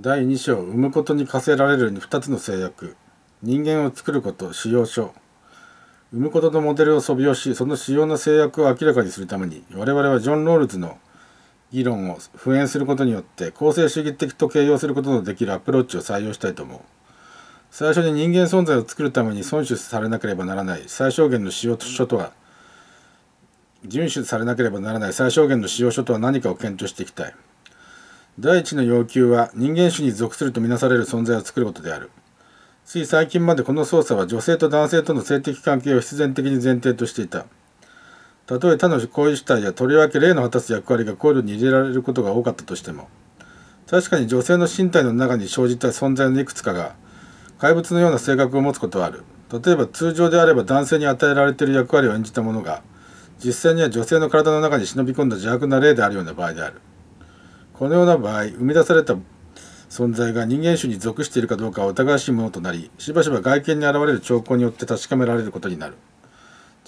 第2章産むことに課せられる2つの制約人間を作ること使用書産むことのモデルを素描しその主要な制約を明らかにするために我々はジョン・ロールズの議論を普遍することによって構成主義的と形容することのできるアプローチを採用したいと思う最初に人間存在を作るために損守されなければならない最小限の使用書とは遵守されなければならない最小限の使用書とは何かを検討していきたい第一の要求は人間種に属するとみなされる存在を作ることである。つい最近までこの操作は女性と男性との性的関係を必然的に前提としていた。たとえ他の行為主体やとりわけ例の果たす役割が考慮に入れられることが多かったとしても、確かに女性の身体の中に生じた存在のいくつかが、怪物のような性格を持つことはある。例えば通常であれば男性に与えられている役割を演じたものが、実際には女性の体の中に忍び込んだ邪悪な例であるような場合である。このような場合生み出された存在が人間種に属しているかどうかは疑わしいものとなりしばしば外見に現れる兆候によって確かめられることになる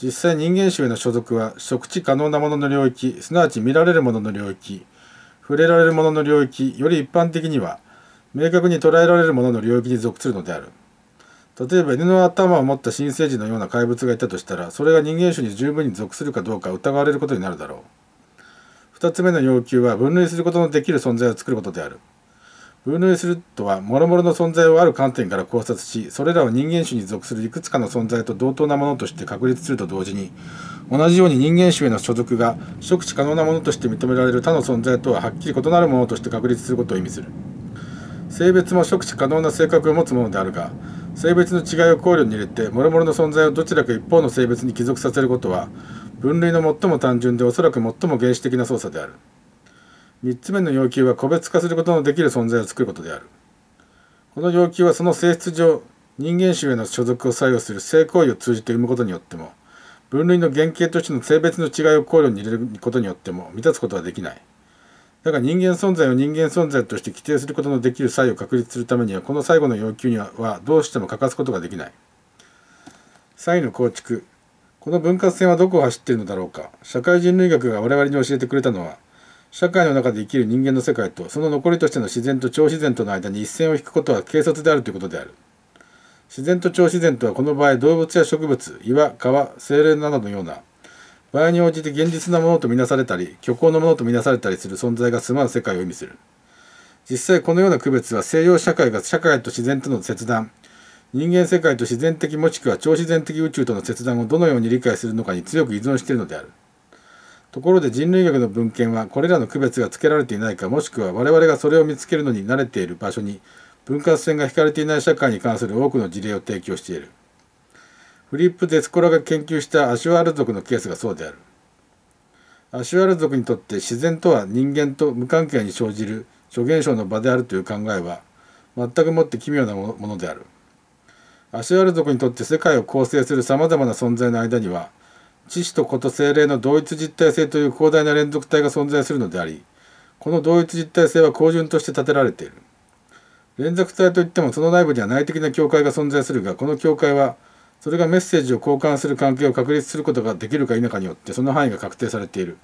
実際人間種への所属は食知可能なものの領域すなわち見られるものの領域触れられるものの領域より一般的には明確に捉えられるものの領域に属するのである例えば犬の頭を持った新生児のような怪物がいたとしたらそれが人間種に十分に属するかどうか疑われることになるだろう2つ目の要求は分類することのできる存在を作ることである。分類するとは、諸々の存在をある観点から考察し、それらを人間種に属するいくつかの存在と同等なものとして確立すると同時に、同じように人間種への所属が、触知可能なものとして認められる他の存在とははっきり異なるものとして確立することを意味する。性別も触手可能な性格を持つものであるが性別の違いを考慮に入れて諸々の存在をどちらか一方の性別に帰属させることは分類の最も単純でおそらく最も原始的な操作である3つ目の要求は個別化することのできる存在を作ることであるこの要求はその性質上人間種への所属を作用する性行為を通じて生むことによっても分類の原型としての性別の違いを考慮に入れることによっても満たすことはできないだから人間存在を人間存在として規定することのできる際を確立するためにはこの最後の要求にはどうしても欠かすことができない際の構築この分割線はどこを走っているのだろうか社会人類学が我々に教えてくれたのは社会の中で生きる人間の世界とその残りとしての自然と超自然との間に一線を引くことは軽率であるということである自然と超自然とはこの場合動物や植物岩川精霊などのような場合に応じて現実なものとみなされたり虚構のものとみなされたりする存在が住まう世界を意味する実際このような区別は西洋社会が社会と自然との切断人間世界と自然的もしくは超自然的宇宙との切断をどのように理解するのかに強く依存しているのであるところで人類学の文献はこれらの区別がつけられていないかもしくは我々がそれを見つけるのに慣れている場所に分割線が引かれていない社会に関する多くの事例を提供しているフリップ・デスコラが研究したアシュワール族のケースがそうである。アシュワール族にとって自然とは人間と無関係に生じる諸現象の場であるという考えは全くもって奇妙なものである。アシュワール族にとって世界を構成するさまざまな存在の間には知識と子と精霊の同一実体性という広大な連続体が存在するのでありこの同一実体性は高順として立てられている連続体といってもその内部には内的な境界が存在するがこの境界はそれがメッセージを交換する関係を確立することができるか否かによってその範囲が確定されている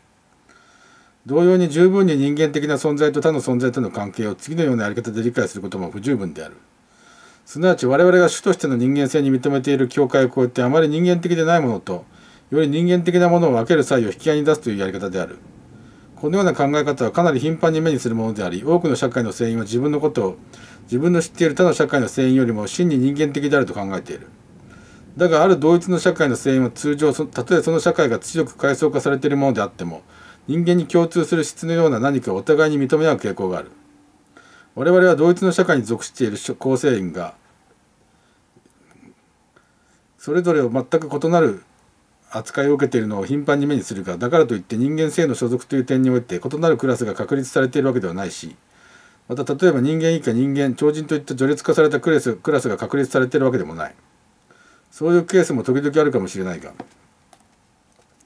同様に十分に人間的な存在と他の存在との関係を次のようなやり方で理解することも不十分であるすなわち我々が主としての人間性に認めている境界を超えてあまり人間的でないものとより人間的なものを分ける際を引き合いに出すというやり方であるこのような考え方はかなり頻繁に目にするものであり多くの社会の船員は自分のことを自分の知っている他の社会の船員よりも真に人間的であると考えているだがある同一の社会の声援は通常たとえその社会が強く階層化されているものであっても人間に共通する質のような何かをお互いに認め合う傾向がある我々は同一の社会に属している構成員がそれぞれを全く異なる扱いを受けているのを頻繁に目にするがだからといって人間性の所属という点において異なるクラスが確立されているわけではないしまた例えば人間以下人間超人といった序列化されたクラスクラスが確立されているわけでもないそういうケースも時々あるかもしれないが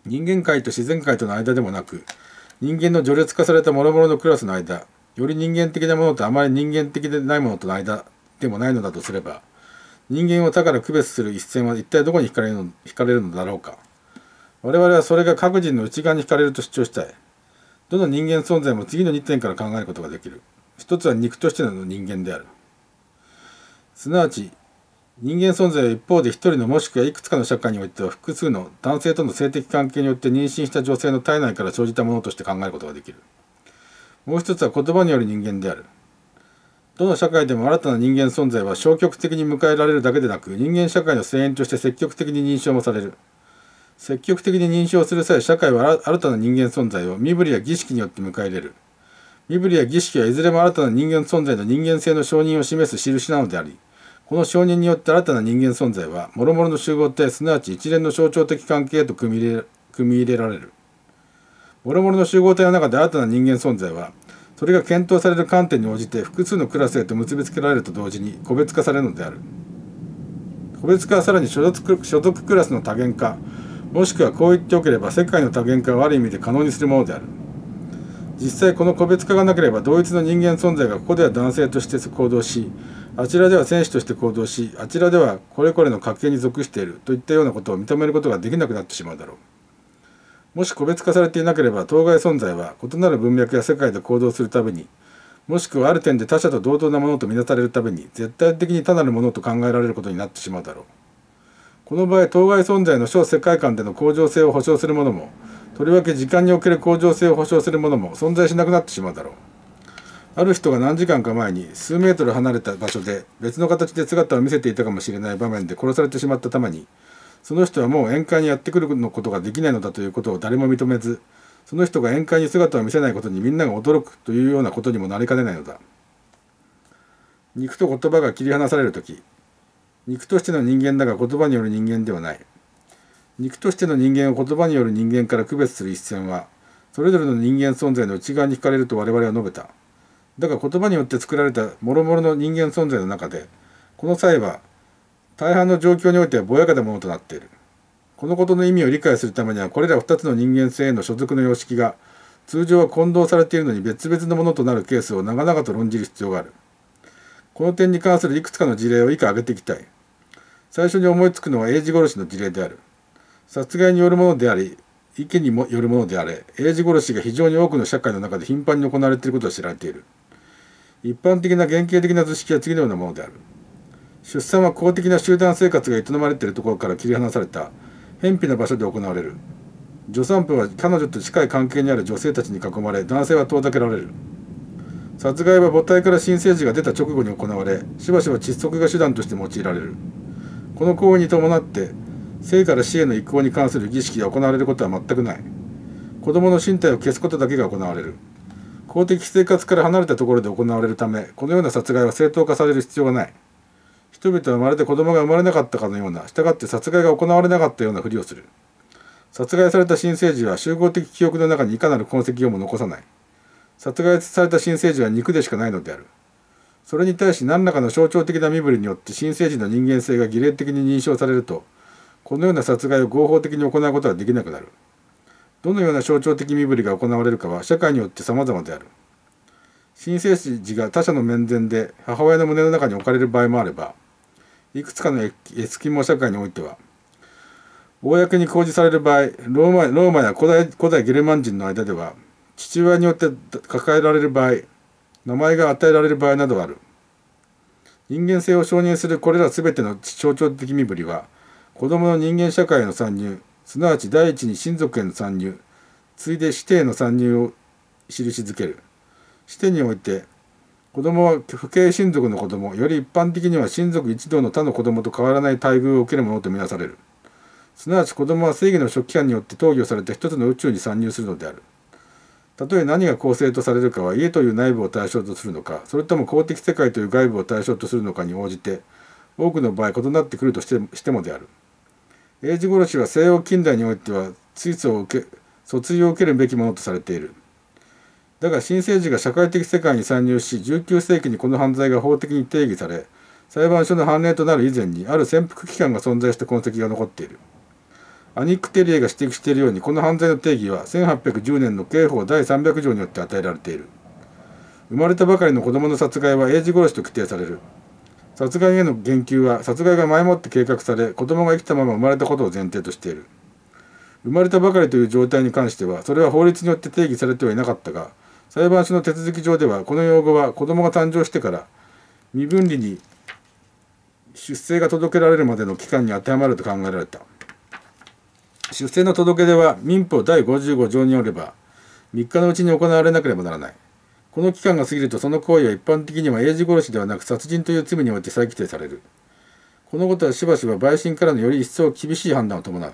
人間界と自然界との間でもなく人間の序列化された諸々のクラスの間より人間的なものとあまり人間的でないものとの間でもないのだとすれば人間を他から区別する一線は一体どこに惹かれるの惹かれるのだろうか我々はそれが各人の内側に惹かれると主張したいどの人間存在も次の2点から考えることができる一つは肉としての人間であるすなわち人間存在は一方で一人のもしくはいくつかの社会においては複数の男性との性的関係によって妊娠した女性の体内から生じたものとして考えることができるもう一つは言葉による人間であるどの社会でも新たな人間存在は消極的に迎えられるだけでなく人間社会の声援として積極的に認証もされる積極的に認証する際社会は新たな人間存在を身振りや儀式によって迎え入れる身振りや儀式はいずれも新たな人間存在の人間性の承認を示す印なのでありこの承認によって新たな人間存在は諸々の集合体すなわち一連の象徴的関係へと組み入れ組み入れられる諸々の集合体の中で新たな人間存在はそれが検討される観点に応じて複数のクラスへと結びつけられると同時に個別化されるのである個別化はさらに所属所属クラスの多元化もしくはこう言っておければ世界の多元化をある意味で可能にするものである実際この個別化がなければ同一の人間存在がここでは男性として行動しあちらでは選手として行動しあちらではこれこれの家系に属しているといったようなことを認めることができなくなってしまうだろうもし個別化されていなければ当該存在は異なる文脈や世界で行動するためにもしくはある点で他者と同等なものと見なされるために絶対的に他なるものと考えられることになってしまうだろうこの場合当該存在の小世界観での向上性を保障するものもとりわけ時間における向上性を保障するものも存在しなくなってしまうだろうある人が何時間か前に数メートル離れた場所で別の形で姿を見せていたかもしれない場面で殺されてしまったためにその人はもう宴会にやってくるのことができないのだということを誰も認めずその人が宴会に姿を見せないことにみんなが驚くというようなことにもなりかねないのだ肉と言葉が切り離される時肉としての人間だが言葉による人間ではない肉としての人間を言葉による人間から区別する一線はそれぞれの人間存在の内側に惹かれると我々は述べただから言葉によって作られた諸々の人間存在の中でこの際は大半の状況においてはぼやかたものとなっているこのことの意味を理解するためにはこれら2つの人間性への所属の様式が通常は混同されているのに別々のものとなるケースを長々と論じる必要があるこの点に関するいくつかの事例を以下挙げていきたい最初に思いつくのは英治殺しの事例である殺害によるものであり意見によるものであれ英治殺しが非常に多くの社会の中で頻繁に行われていることは知られている一般的な原型的な図式は次のようなものである出産は公的な集団生活が営まれているところから切り離された偏僻な場所で行われる助産婦は彼女と近い関係にある女性たちに囲まれ男性は遠ざけられる殺害は母体から新生児が出た直後に行われしばしば窒息が手段として用いられるこの行為に伴って生から死への移行に関する儀式が行われることは全くない子供の身体を消すことだけが行われる公的生活から離れたところで行われるためこのような殺害は正当化される必要がない人々はまるで子供が生まれなかったかのような従って殺害が行われなかったようなふりをする殺害された新生児は集合的記憶の中にいかなる痕跡をも残さない殺害された新生児は肉でしかないのであるそれに対し何らかの象徴的な身振りによって新生児の人間性が儀礼的に認証されるとこのような殺害を合法的に行うことはできなくなる。どのような象徴的身振りが行われるかは社会によって様々である。新生児が他者の面前で母親の胸の中に置かれる場合もあれば、いくつかのエスキモ社会においては、公に公示される場合、ローマローマや古代古代ゲルマン人の間では、父親によって抱えられる場合、名前が与えられる場合などある。人間性を承認するこれら全ての象徴的身振りは、子供の人間社会への参入、すなわち第一に親族への参入ついで指定の参入を印づける指定において子供は父兄親族の子供より一般的には親族一同の他の子供と変わらない待遇を受けるものとみなされるすなわち子供は正義の初期間によって討議をされた一つの宇宙に参入するのであるたとえ何が公正とされるかは家という内部を対象とするのかそれとも公的世界という外部を対象とするのかに応じて多くの場合異なってくるとしてもしてもである。英治殺しは西欧近代においてはを受け卒業を受けるべきものとされているだが新生児が社会的世界に参入し19世紀にこの犯罪が法的に定義され裁判所の判例となる以前にある潜伏期間が存在した痕跡が残っているアニック・テリエが指摘しているようにこの犯罪の定義は1810年の刑法第300条によって与えられている生まれたばかりの子供の殺害は英治殺しと規定される殺害への言及は殺害が前もって計画され子供が生きたまま生まれたことを前提としている生まれたばかりという状態に関してはそれは法律によって定義されてはいなかったが裁判所の手続き上ではこの用語は子供が誕生してから身分離に出生が届けられるまでの期間に当てはまると考えられた出生の届け出は民法第55条によれば3日のうちに行われなければならないこの期間が過ぎるとその行為は一般的には英字殺しではなく殺人という罪において再規定される。このことはしばしば陪審からのより一層厳しい判断を伴う。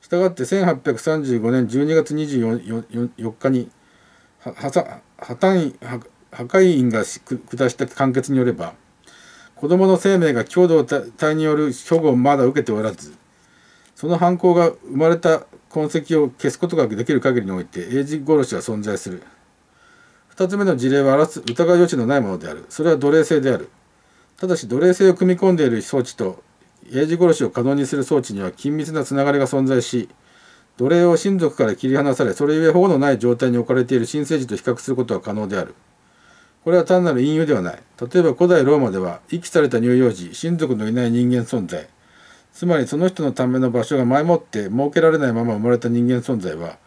したがって1835年12月24日に破壊員が下した判決によれば子どもの生命が共同体による処後をまだ受けておらずその犯行が生まれた痕跡を消すことができる限りにおいて英字殺しは存在する。2つ目の事例は表す疑い余地のないものである。それは奴隷制である。ただし奴隷制を組み込んでいる装置と英字殺しを可能にする装置には緊密なつながりが存在し奴隷を親族から切り離されそれゆえ保護のない状態に置かれている新生児と比較することは可能であるこれは単なる隠喩ではない例えば古代ローマでは遺棄された乳幼児親族のいない人間存在つまりその人のための場所が前もって設けられないまま生まれた人間存在は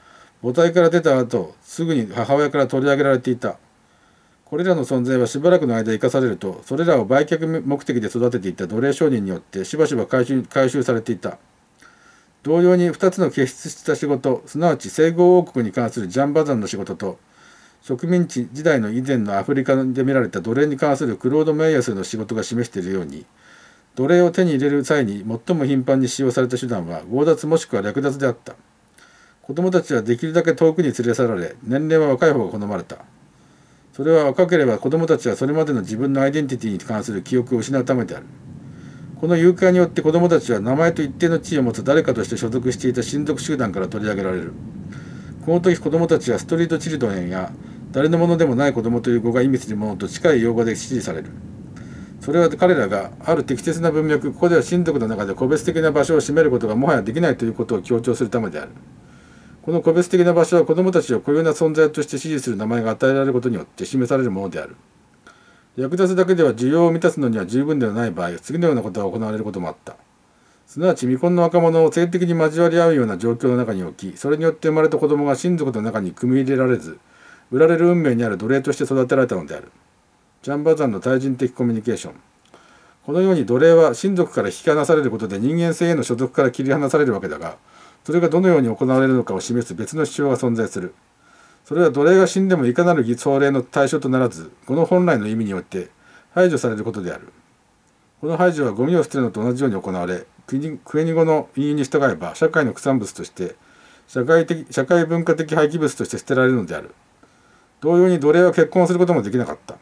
母体から出た後すぐに母親から取り上げられていたこれらの存在はしばらくの間生かされるとそれらを売却目的で育てていた奴隷商人によってしばしば回収回収されていた同様に2つの傑出した仕事すなわち西郷王国に関するジャンバザンの仕事と植民地時代の以前のアフリカで見られた奴隷に関するクロード・メイヤスの仕事が示しているように奴隷を手に入れる際に最も頻繁に使用された手段は強奪もしくは略奪であった。子供たちはできるだけ遠くに連れ去られ年齢は若い方が好まれたそれは若ければ子供たちはそれまでの自分のアイデンティティに関する記憶を失うためであるこの誘拐によって子供たちは名前と一定の地位を持つ誰かとして所属していた親族集団から取り上げられるこの時子供たちはストリートチルドレンや誰のものでもない子供という語が意味するものと近い用語で支持されるそれは彼らがある適切な文脈ここでは親族の中で個別的な場所を占めることがもはやできないということを強調するためであるこの個別的な場所は子どもたちを固有な存在として支持する名前が与えられることによって示されるものである。役立つだけでは需要を満たすのには十分ではない場合、次のようなことが行われることもあった。すなわち未婚の若者を性的に交わり合うような状況の中に置き、それによって生まれた子供が親族の中に組み入れられず、売られる運命にある奴隷として育てられたのである。ジャンバザンの対人的コミュニケーション。このように奴隷は親族から引き離されることで人間性への所属から切り離されるわけだが、それがどのように行われるのかを示す別の主張が存在する。それは奴隷が死んでもいかなる偽装令の対象とならず、この本来の意味によって排除されることである。この排除はゴミを捨てるのと同じように行われ、国語の引用に従えば社会の産物として、社会的社会文化的廃棄物として捨てられるのである。同様に奴隷は結婚することもできなかった。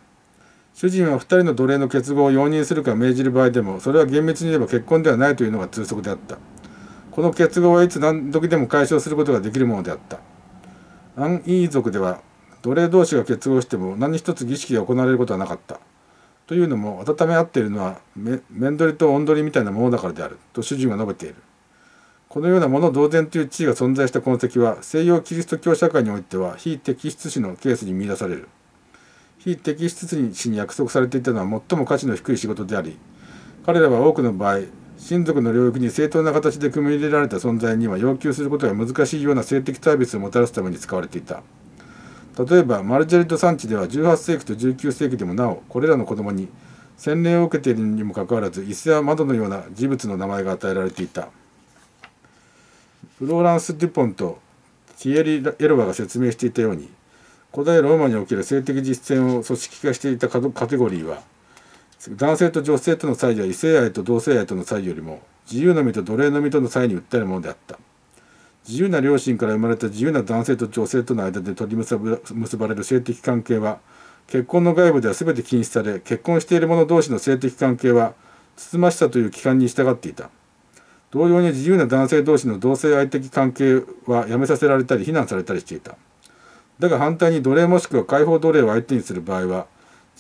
主人は2人の奴隷の結合を容認するか命じる場合でも、それは厳密に言えば結婚ではないというのが通則であった。この結合はいつ何時でも解消することができるものであったアンイー族では奴隷同士が結合しても何一つ儀式が行われることはなかったというのも温め合っているのは面取りと温取りみたいなものだからであると主人は述べているこのようなもの同然という地位が存在した痕跡は西洋キリスト教社会においては非摘出史のケースに見出される非敵出史に約束されていたのは最も価値の低い仕事であり彼らは多くの場合親族の領域に正当な形で組み入れられた存在には要求することが難しいような性的サービスをもたらすために使われていた例えばマルジェリット産地では18世紀と19世紀でもなおこれらの子供に洗礼を受けているにもかかわらず椅子や窓のような事物の名前が与えられていたフローランス・デュポンとティエリ・エロワが説明していたように古代ローマにおける性的実践を組織化していたカテゴリーは男性と女性との差異は異性愛と同性愛との差異よりも自由の身と奴隷の身との差異に訴えるものであった自由な両親から生まれた自由な男性と女性との間で取り結ばれる性的関係は結婚の外部では全て禁止され結婚している者同士の性的関係はつつましさという規範に従っていた同様に自由な男性同士の同性愛的関係はやめさせられたり非難されたりしていただが反対に奴隷もしくは解放奴隷を相手にする場合は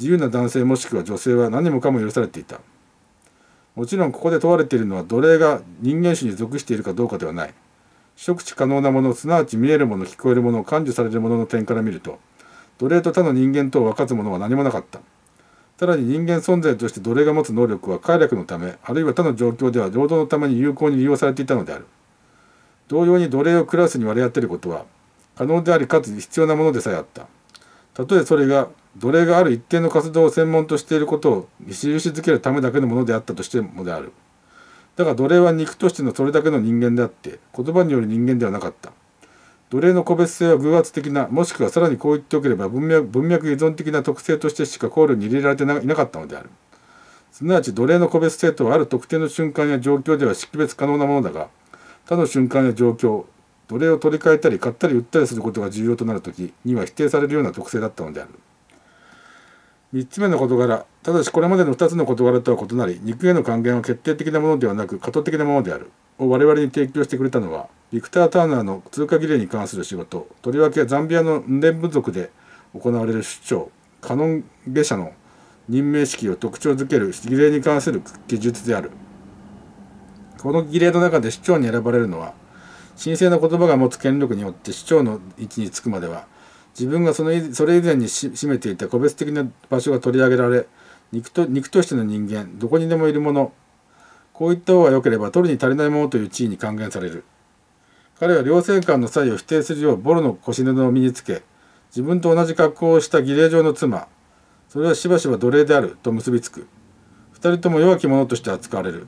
自由な男性もしくは女性は何もかも許されていたもちろんここで問われているのは奴隷が人間種に属しているかどうかではない触知可能なものすなわち見えるもの聞こえるもの感受されるものの点から見ると奴隷と他の人間とを分かつものは何もなかったさらに人間存在として奴隷が持つ能力は快楽のためあるいは他の状況では労働のために有効に利用されていたのである同様に奴隷をクラスに割り当てることは可能でありかつ必要なものでさえあったたとえそれが奴隷がある一定の活動を専門としていることを印づけるためだけのものであったとしてもである。だが奴隷は肉としてのそれだけの人間であって言葉による人間ではなかった。奴隷の個別性は偶発的なもしくはさらにこう言っておければ文脈文脈依存的な特性としてしか考慮に入れられていなかったのである。すなわち奴隷の個別性とはある特定の瞬間や状況では識別可能なものだが他の瞬間や状況奴隷を取り替えたり買ったり売ったりすることが重要となる時には否定されるような特性だったのである。3つ目の事柄ただしこれまでの2つの事柄とは異なり肉への還元は決定的なものではなく過渡的なものであるを我々に提供してくれたのはビクター・ターナーの通貨儀礼に関する仕事とりわけザンビアのンデ部族で行われる出張カノン下社の任命式を特徴づける儀礼に関する記述であるこの儀礼の中で市長に選ばれるのは神聖な言葉が持つ権力によって市長の位置につくまでは自分がそのそれ以前に占めていた個別的な場所が取り上げられ肉と肉としての人間どこにでもいるものこういった方が良ければ取るに足りないものという地位に還元される彼は両性間の際を否定するようボロの腰布を身につけ自分と同じ格好をした儀礼上の妻それはしばしば奴隷であると結びつく2人とも弱き者として扱われる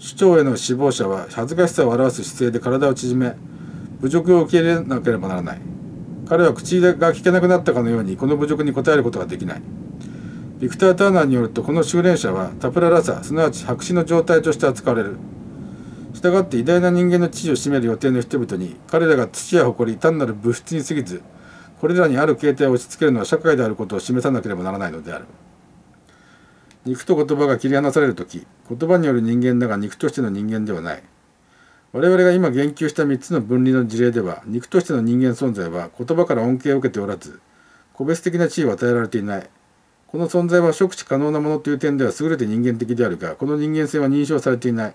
首長への死亡者は恥ずかしさを表す姿勢で体を縮め侮辱を受け入れなければならない彼は口が聞けなくなったかのようにこの侮辱に応えることができないビクター・ターナーによるとこの修練者はタプララサすなわち白紙の状態として扱われる従って偉大な人間の地位を占める予定の人々に彼らが土や誇り単なる物質に過ぎずこれらにある形態を押し付けるのは社会であることを示さなければならないのである肉と言葉が切り離される時言葉による人間だが肉としての人間ではない我々が今言及した3つの分離の事例では肉としての人間存在は言葉から恩恵を受けておらず個別的な地位を与えられていないこの存在は触手可能なものという点では優れて人間的であるがこの人間性は認証されていない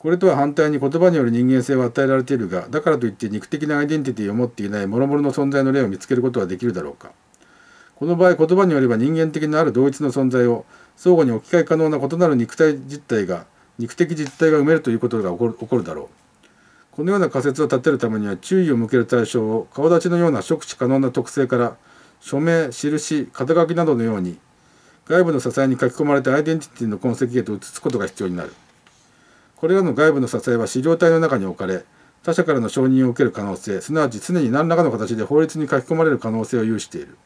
これとは反対に言葉による人間性は与えられているがだからといって肉的なアイデンティティを持っていない諸々の存在の例を見つけることはできるだろうかこの場合言葉によれば人間的なある同一の存在を相互に置き換え可能な異なる肉体実体が肉的実態が埋めるということが起こる起こるだろうこのような仮説を立てるためには注意を向ける対象を顔立ちのような触手可能な特性から署名印肩書きなどのように外部の支えに書き込まれたアイデンティティの痕跡へと移すことが必要になるこれらの外部の支えは資料体の中に置かれ他者からの承認を受ける可能性すなわち常に何らかの形で法律に書き込まれる可能性を有している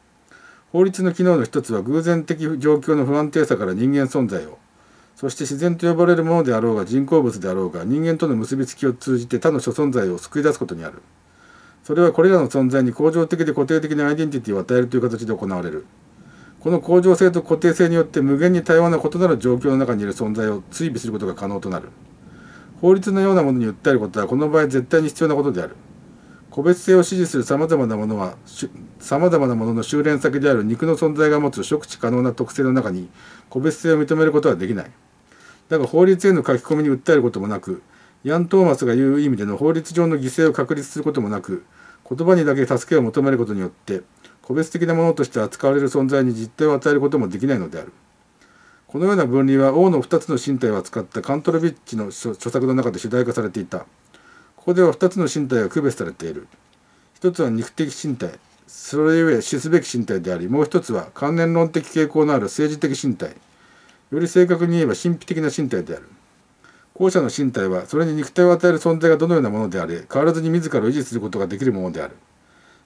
法律の機能の一つは偶然的状況の不安定さから人間存在をそして自然と呼ばれるものであろうが人工物であろうが人間との結びつきを通じて他の諸存在を救い出すことにある。それはこれらの存在に恒常的で固定的なアイデンティティを与えるという形で行われる。この恒常性と固定性によって無限に多様な異なる状況の中にいる存在を追尾することが可能となる。法律のようなものに訴えることはこの場合絶対に必要なことである。個別性を支持する様々なものはさまざまなものの修練先である肉の存在が持つ触知可能な特性の中に個別性を認めることはできない。だが法律への書き込みに訴えることもなくヤン・トーマスが言う意味での法律上の犠牲を確立することもなく言葉にだけ助けを求めることによって個別的なものとして扱われる存在に実態を与えることもできないのであるこのような分離は王の2つの身体を扱ったカントロビッチの著作の中で主題化されていたここでは2つの身体が区別されている1つは肉的身体それゆえ死すべき身体でありもう1つは関連論的傾向のある政治的身体より正確に言えば神秘的な身体である後者の身体はそれに肉体を与える存在がどのようなものであれ変わらずに自らを維持することができるものである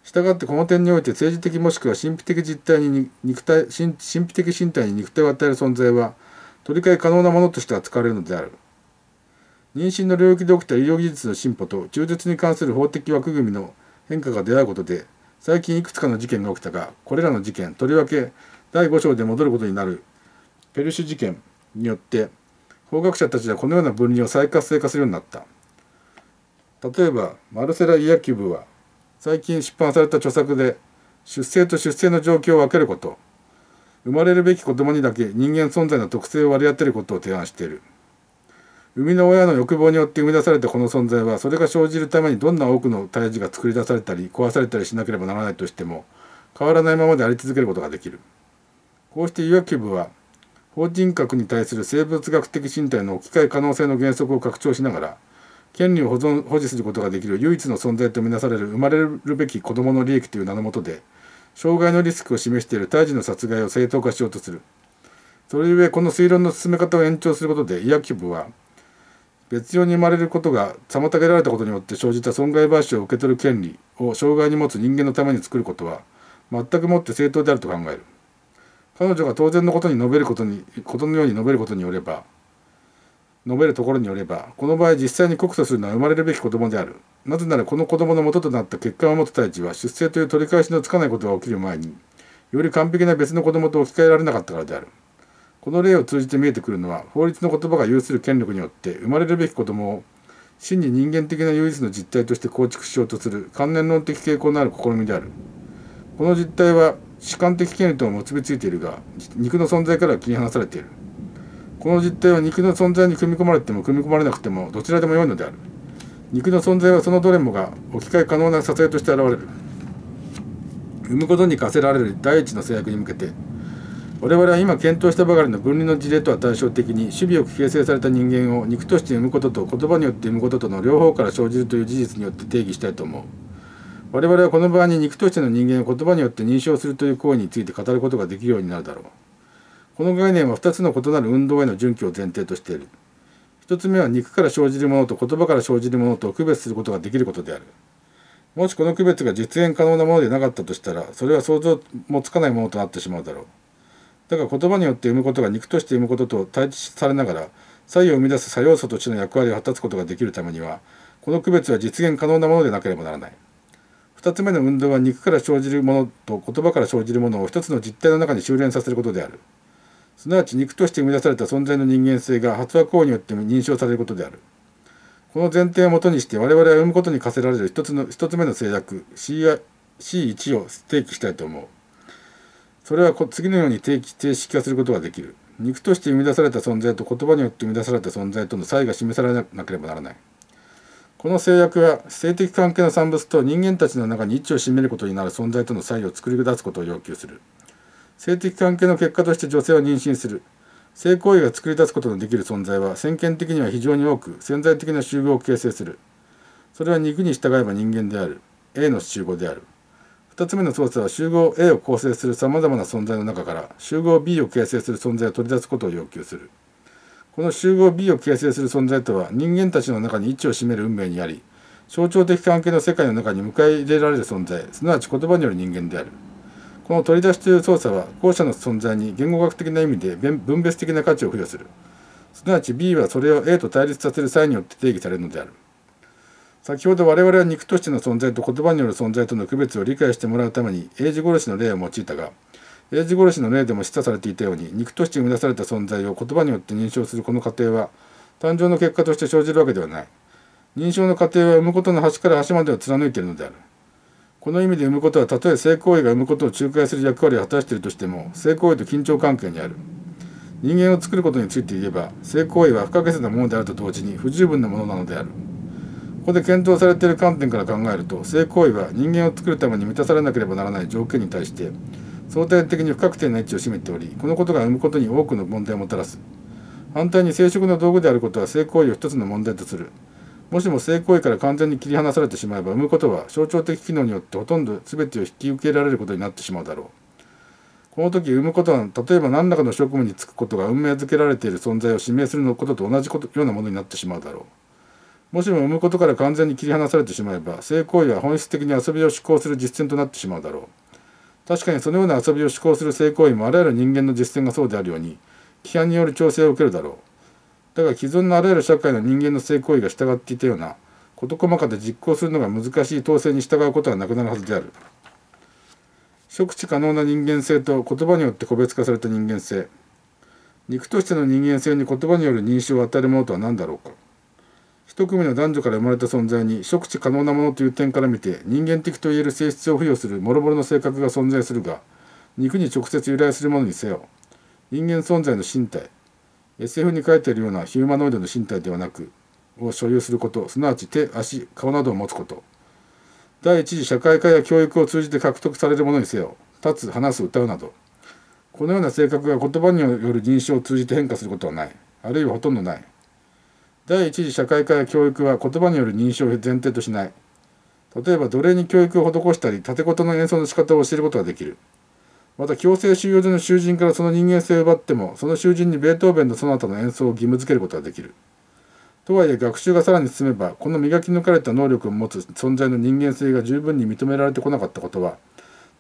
したがってこの点において政治的もしくは神秘的実体に肉体神神秘的身体に肉体を与える存在は取り替え可能なものとして扱われるのである妊娠の領域で起きた医療技術の進歩と中絶に関する法的枠組みの変化が出会うことで最近いくつかの事件が起きたがこれらの事件とりわけ第5章で戻ることになるペルシュ事件によって法学者たちはこのような分離を再活性化するようになった例えばマルセラ・イヤキュブは最近出版された著作で出生と出生の状況を分けること生まれるべき子供にだけ人間存在の特性を割り当てることを提案している生みの親の欲望によって生み出されたこの存在はそれが生じるためにどんな多くの胎児が作り出されたり壊されたりしなければならないとしても変わらないままであり続けることができるこうしてユアキブは法人格に対する生物学的身体の置き換え可能性の原則を拡張しながら権利を保存保持することができる唯一の存在とみなされる生まれるべき子どもの利益という名のもとで障害のリスクを示している胎児の殺害を正当化しようとするそれゆえこの推論の進め方を延長することで医薬局は別用に生まれることが妨げられたことによって生じた損害賠償を受け取る権利を障害に持つ人間のために作ることは全くもって正当であると考える。彼女が当然のことに述べることにことのように述べることによれば述べるところによればこの場合実際に告訴するのは生まれるべき子供であるなぜならこの子供の元となった結果を持つ胎児は出生という取り返しのつかないことが起きる前により完璧な別の子供と置き換えられなかったからであるこの例を通じて見えてくるのは法律の言葉が有する権力によって生まれるべき子供を真に人間的な唯一の実態として構築しようとする観念論的傾向のある試みであるこの実態は主観的権利とも結びついているが肉の存在からは切り離されているこの実態は肉の存在に組み込まれても組み込まれなくてもどちらでもよいのである肉の存在はそのどれもが置き換え可能な支えとして現れる産むことに課せられる第一の制約に向けて我々は今検討したばかりの分離の事例とは対照的に守備を形成された人間を肉として産むことと言葉によって産むこととの両方から生じるという事実によって定義したいと思う。我々はこの場合に肉としての人間を言葉によって認証するという行為について語ることができるようになるだろう。この概念は2つの異なる運動への準拠を前提としている。1つ目は肉から生じるものと言葉から生じるものと区別することができることである。もしこの区別が実現可能なものでなかったとしたら、それは想像もつかないものとなってしまうだろう。だが言葉によって生むことが肉として生むことと対立されながら、作用を生み出す作用素としての役割を果たすことができるためには、この区別は実現可能なものでなければならない。2つ目の運動は肉から生じるものと言葉から生じるものを1つの実体の中に修練させることであるすなわち肉として生み出された存在の人間性が発話行為によって認証されることであるこの前提をもとにして我々は生むことに課せられる1つの1つ目の制約 C C1 を提起したいと思うそれは次のように定期定式化することができる肉として生み出された存在と言葉によって生み出された存在との差異が示されなければならないこの制約は性的関係の産物と人間たちの中に位置を占めることになる存在との差異を作り出すことを要求する性的関係の結果として女性を妊娠する性行為が作り出すことのできる存在は先見的には非常に多く潜在的な集合を形成するそれは肉に従えば人間である A の集合である2つ目の操作は集合 A を構成するさまざまな存在の中から集合 B を形成する存在を取り出すことを要求するこの集合 B を形成する存在とは人間たちの中に位置を占める運命にあり象徴的関係の世界の中に迎え入れられる存在すなわち言葉による人間であるこの取り出しという操作は後者の存在に言語学的な意味で分別的な価値を付与するすなわち B はそれを A と対立させる際によって定義されるのである先ほど我々は肉としての存在と言葉による存在との区別を理解してもらうために英字殺しの例を用いたが英字殺しの例でも示唆されていたように肉として生み出された存在を言葉によって認証するこの過程は誕生の結果として生じるわけではない認証の過程は生むことの端から端までを貫いているのであるこの意味で生むことはたとえ性行為が生むことを仲介する役割を果たしているとしても性行為と緊張関係にある人間を作ることについて言えば性行為は不可欠なものであると同時に不十分なものなのであるここで検討されている観点から考えると性行為は人間を作るために満たされなければならない条件に対して相対的に不確定な位置を占めておりこのことが生むことに多くの問題をもたらす反対に生殖の道具であることは性行為を一つの問題とするもしも性行為から完全に切り離されてしまえば生むことは象徴的機能によってほとんど全てを引き受けられることになってしまうだろうこの時産むことは例えば何らかの職務に就くことが運命づけられている存在を指名するのことと同じことようなものになってしまうだろうもしも産むことから完全に切り離されてしまえば性行為は本質的に遊びを思考する実践となってしまうだろう確かにそのような遊びを思考する性行為もあらゆる人間の実践がそうであるように規範による調整を受けるだろうだが既存のあらゆる社会の人間の性行為が従っていたような事細かで実行するのが難しい統制に従うことはなくなるはずである触知可能な人間性と言葉によって個別化された人間性肉としての人間性に言葉による認識を与えるものとは何だろうか1。組の男女から生まれた存在に触知可能なものという点から見て人間的といえる性質を付与するもろもろの性格が存在するが肉に直接由来するものにせよ人間存在の身体 SF に書いているようなヒューマノイドの身体ではなくを所有することすなわち手足顔などを持つこと第一次社会科や教育を通じて獲得されるものにせよ立つ話す歌うなどこのような性格が言葉による認証を通じて変化することはないあるいはほとんどない第1次社会科や教育は言葉による認証を前提としない例えば奴隷に教育を施したり縦琴の演奏の仕方を教えることができるまた強制収容所の囚人からその人間性を奪ってもその囚人にベートーベンのその他の演奏を義務付けることができるとはいえ学習がさらに進めばこの磨き抜かれた能力を持つ存在の人間性が十分に認められてこなかったことは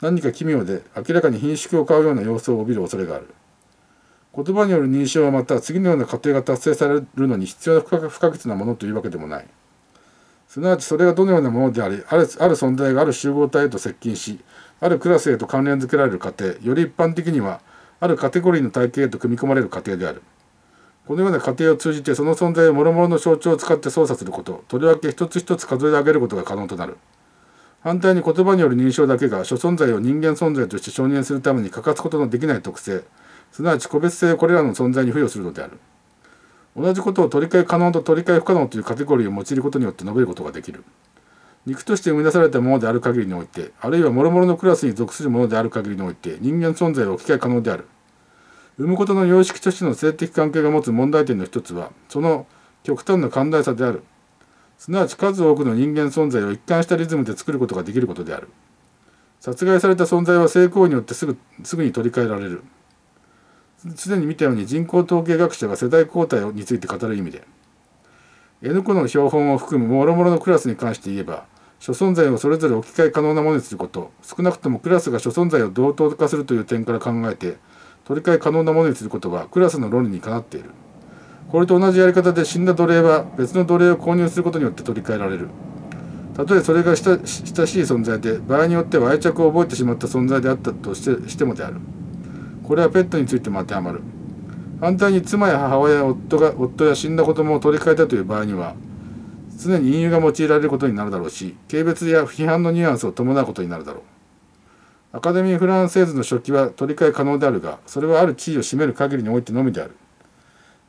何か奇妙で明らかに品縮を買うような様相を帯びる恐れがある。言葉による認証はまた次のような過程が達成されるのに必要な不可欠なものというわけでもないすなわちそれがどのようなものでありある存在がある集合体へと接近しあるクラスへと関連づけられる過程より一般的にはあるカテゴリーの体系へと組み込まれる過程であるこのような過程を通じてその存在を諸々の象徴を使って操作することとりわけ一つ一つ数え上げることが可能となる反対に言葉による認証だけが諸存在を人間存在として承認するために欠かすことのできない特性すなわち個別性をこれらの存在に付与するのである同じことを取り替え可能と取り替え不可能というカテゴリーを用いることによって述べることができる肉として生み出されたものである限りにおいてあるいは諸々のクラスに属するものである限りにおいて人間存在は置き換え可能である生むことの様式としての性的関係が持つ問題点の一つはその極端な寛大さであるすなわち数多くの人間存在を一貫したリズムで作ることができることである殺害された存在は性行為によってすぐすぐに取り替えられるすでに見たように人口統計学者が世代交代について語る意味で N 個の標本を含む諸々のクラスに関して言えば諸存在をそれぞれ置き換え可能なものにすること少なくともクラスが諸存在を同等化するという点から考えて取り替え可能なものにすることはクラスの論理にかなっているこれと同じやり方で死んだ奴隷は別の奴隷を購入することによって取り替えられるたとえそれが親しい存在で場合によっては愛着を覚えてしまった存在であったとしてしてもであるこれはペットについても当てはまる反対に妻や母親や夫が夫や死んだ子供を取り替えたという場合には常に隠蔽が用いられることになるだろうし軽蔑や批判のニュアンスを伴うことになるだろうアカデミー・フランセーズの書記は取り替え可能であるがそれはある地位を占める限りにおいてのみである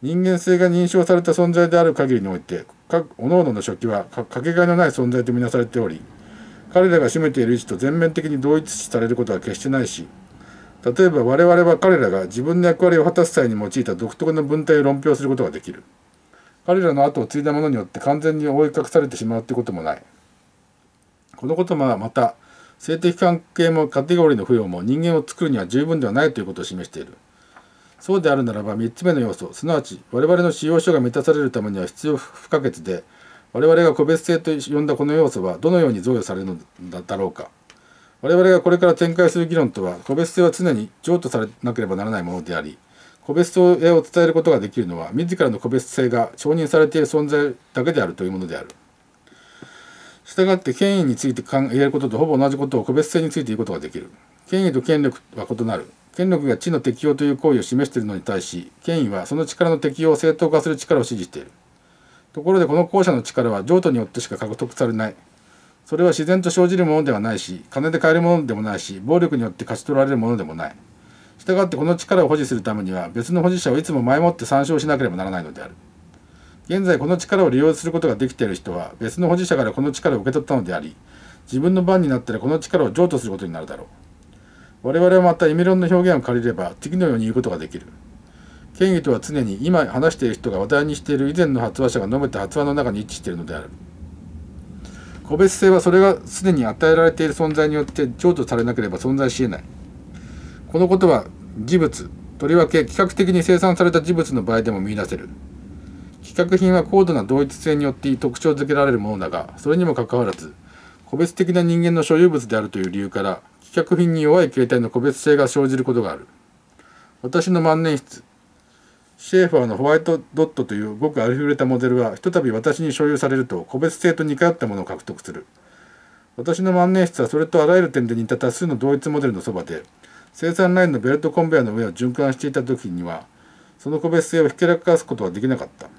人間性が認証された存在である限りにおいて各々の書記はかけがえのない存在とみなされており彼らが占めている位置と全面的に同一視されることは決してないし例えば我々は彼らが自分の役割を果たす際に用いた独特の文体を論評することができる彼らの後を継いだものによって完全に覆い隠されてしまうってこともないこのことはまた性的関係もカテゴリーの付与も人間を作るには十分ではないということを示しているそうであるならば3つ目の要素すなわち我々の使用書が満たされるためには必要不可欠で我々が個別性と呼んだこの要素はどのように贈与されるのだろうか我々がこれから展開する議論とは個別性は常に譲渡されなければならないものであり個別性を伝えることができるのは自らの個別性が承認されている存在だけであるというものである。従って権威について言えることとほぼ同じことを個別性について言うことができる。権威と権力は異なる。権力が地の適用という行為を示しているのに対し権威はその力の適用を正当化する力を支持している。ところでこの後者の力は譲渡によってしか獲得されないそれは自然と生じるものではないし金で買えるものでもないし暴力によって勝ち取られるものでもないしたがってこの力を保持するためには別の保持者をいつも前もって参照しなければならないのである現在この力を利用することができている人は別の保持者からこの力を受け取ったのであり自分の番になったらこの力を譲渡することになるだろう我々はまたイメロンの表現を借りれば次のように言うことができる権威とは常に今話している人が話題にしている以前の発話者が述べた発話の中に一致しているのである個別性はそれがすでに与えられている存在によって譲渡されなければ存在し得ないこのことは事物とりわけ規格的に生産された事物の場合でも見いだせる規格品は高度な同一性によって特徴づけられるものだがそれにもかかわらず個別的な人間の所有物であるという理由から規格品に弱い形態の個別性が生じることがある私の万年筆シェーファーのホワイトドットというごくありふれたモデルはひとたび私に所有されると個別性と似通ったものを獲得する私の万年筆はそれとあらゆる点で似た多数の同一モデルのそばで生産ラインのベルトコンベヤの上を循環していた時にはその個別性をひけらかすことはできなかった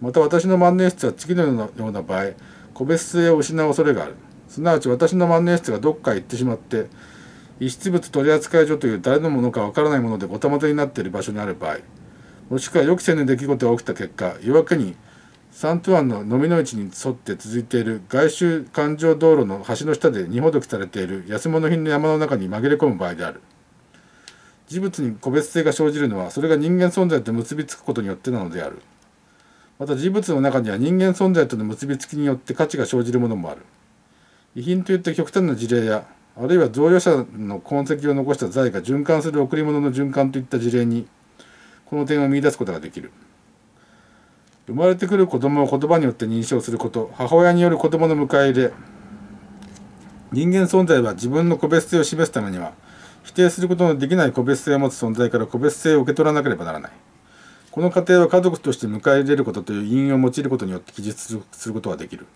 また私の万年筆は次のような場合個別性を失う恐れがあるすなわち私の万年筆がどっかへ行ってしまって遺失物取扱所という誰のものかわからないものでごたまたになっている場所にある場合もしくは予期せぬ出来事が起きた結果夜明けにサントワアンの飲みの市に沿って続いている外周環状道路の橋の下で荷ほどきされている安物品の山の中に紛れ込む場合である事物に個別性が生じるのはそれが人間存在と結びつくことによってなのであるまた事物の中には人間存在との結びつきによって価値が生じるものもある遺品といった極端な事例やあるいは贈与者の痕跡を残した財が循環する贈り物の循環といった事例にこの点を見出すことができる生まれてくる子供を言葉によって認証すること母親による子供の迎え入れ人間存在は自分の個別性を示すためには否定することのできない個別性を持つ存在から個別性を受け取らなければならないこの過程は家族として迎え入れることという因を用いることによって記述することができる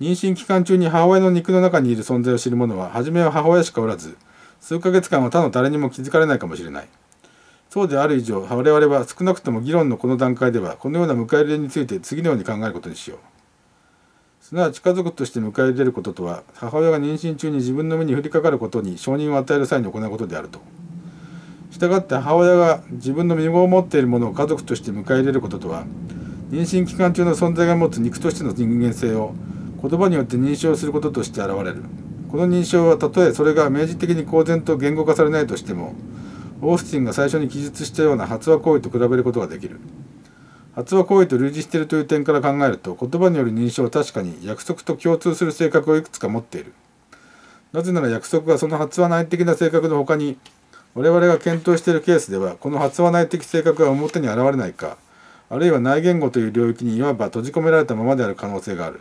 妊娠期間中に母親の肉の中にいる存在を知る者は初めは母親しかおらず数ヶ月間は他の誰にも気づかれないかもしれないそうである以上我々は少なくとも議論のこの段階ではこのような迎え入れについて次のように考えることにしよう。すなわち家族として迎え入れることとは母親が妊娠中に自分の身に降りかかることに承認を与える際に行うことであると。したがって母親が自分の身ごを持っているものを家族として迎え入れることとは妊娠期間中の存在が持つ肉としての人間性を言葉によって認証することとして現れる。この認証はたとえそれが明示的に公然と言語化されないとしてもオースティンが最初に記述したような発話行為と比べることができる発話行為と類似しているという点から考えると言葉による認証は確かに約束と共通する性格をいくつか持っているなぜなら約束がその発話内的な性格の他に我々が検討しているケースではこの発話内的性格が表に現れないかあるいは内言語という領域にいわば閉じ込められたままである可能性がある。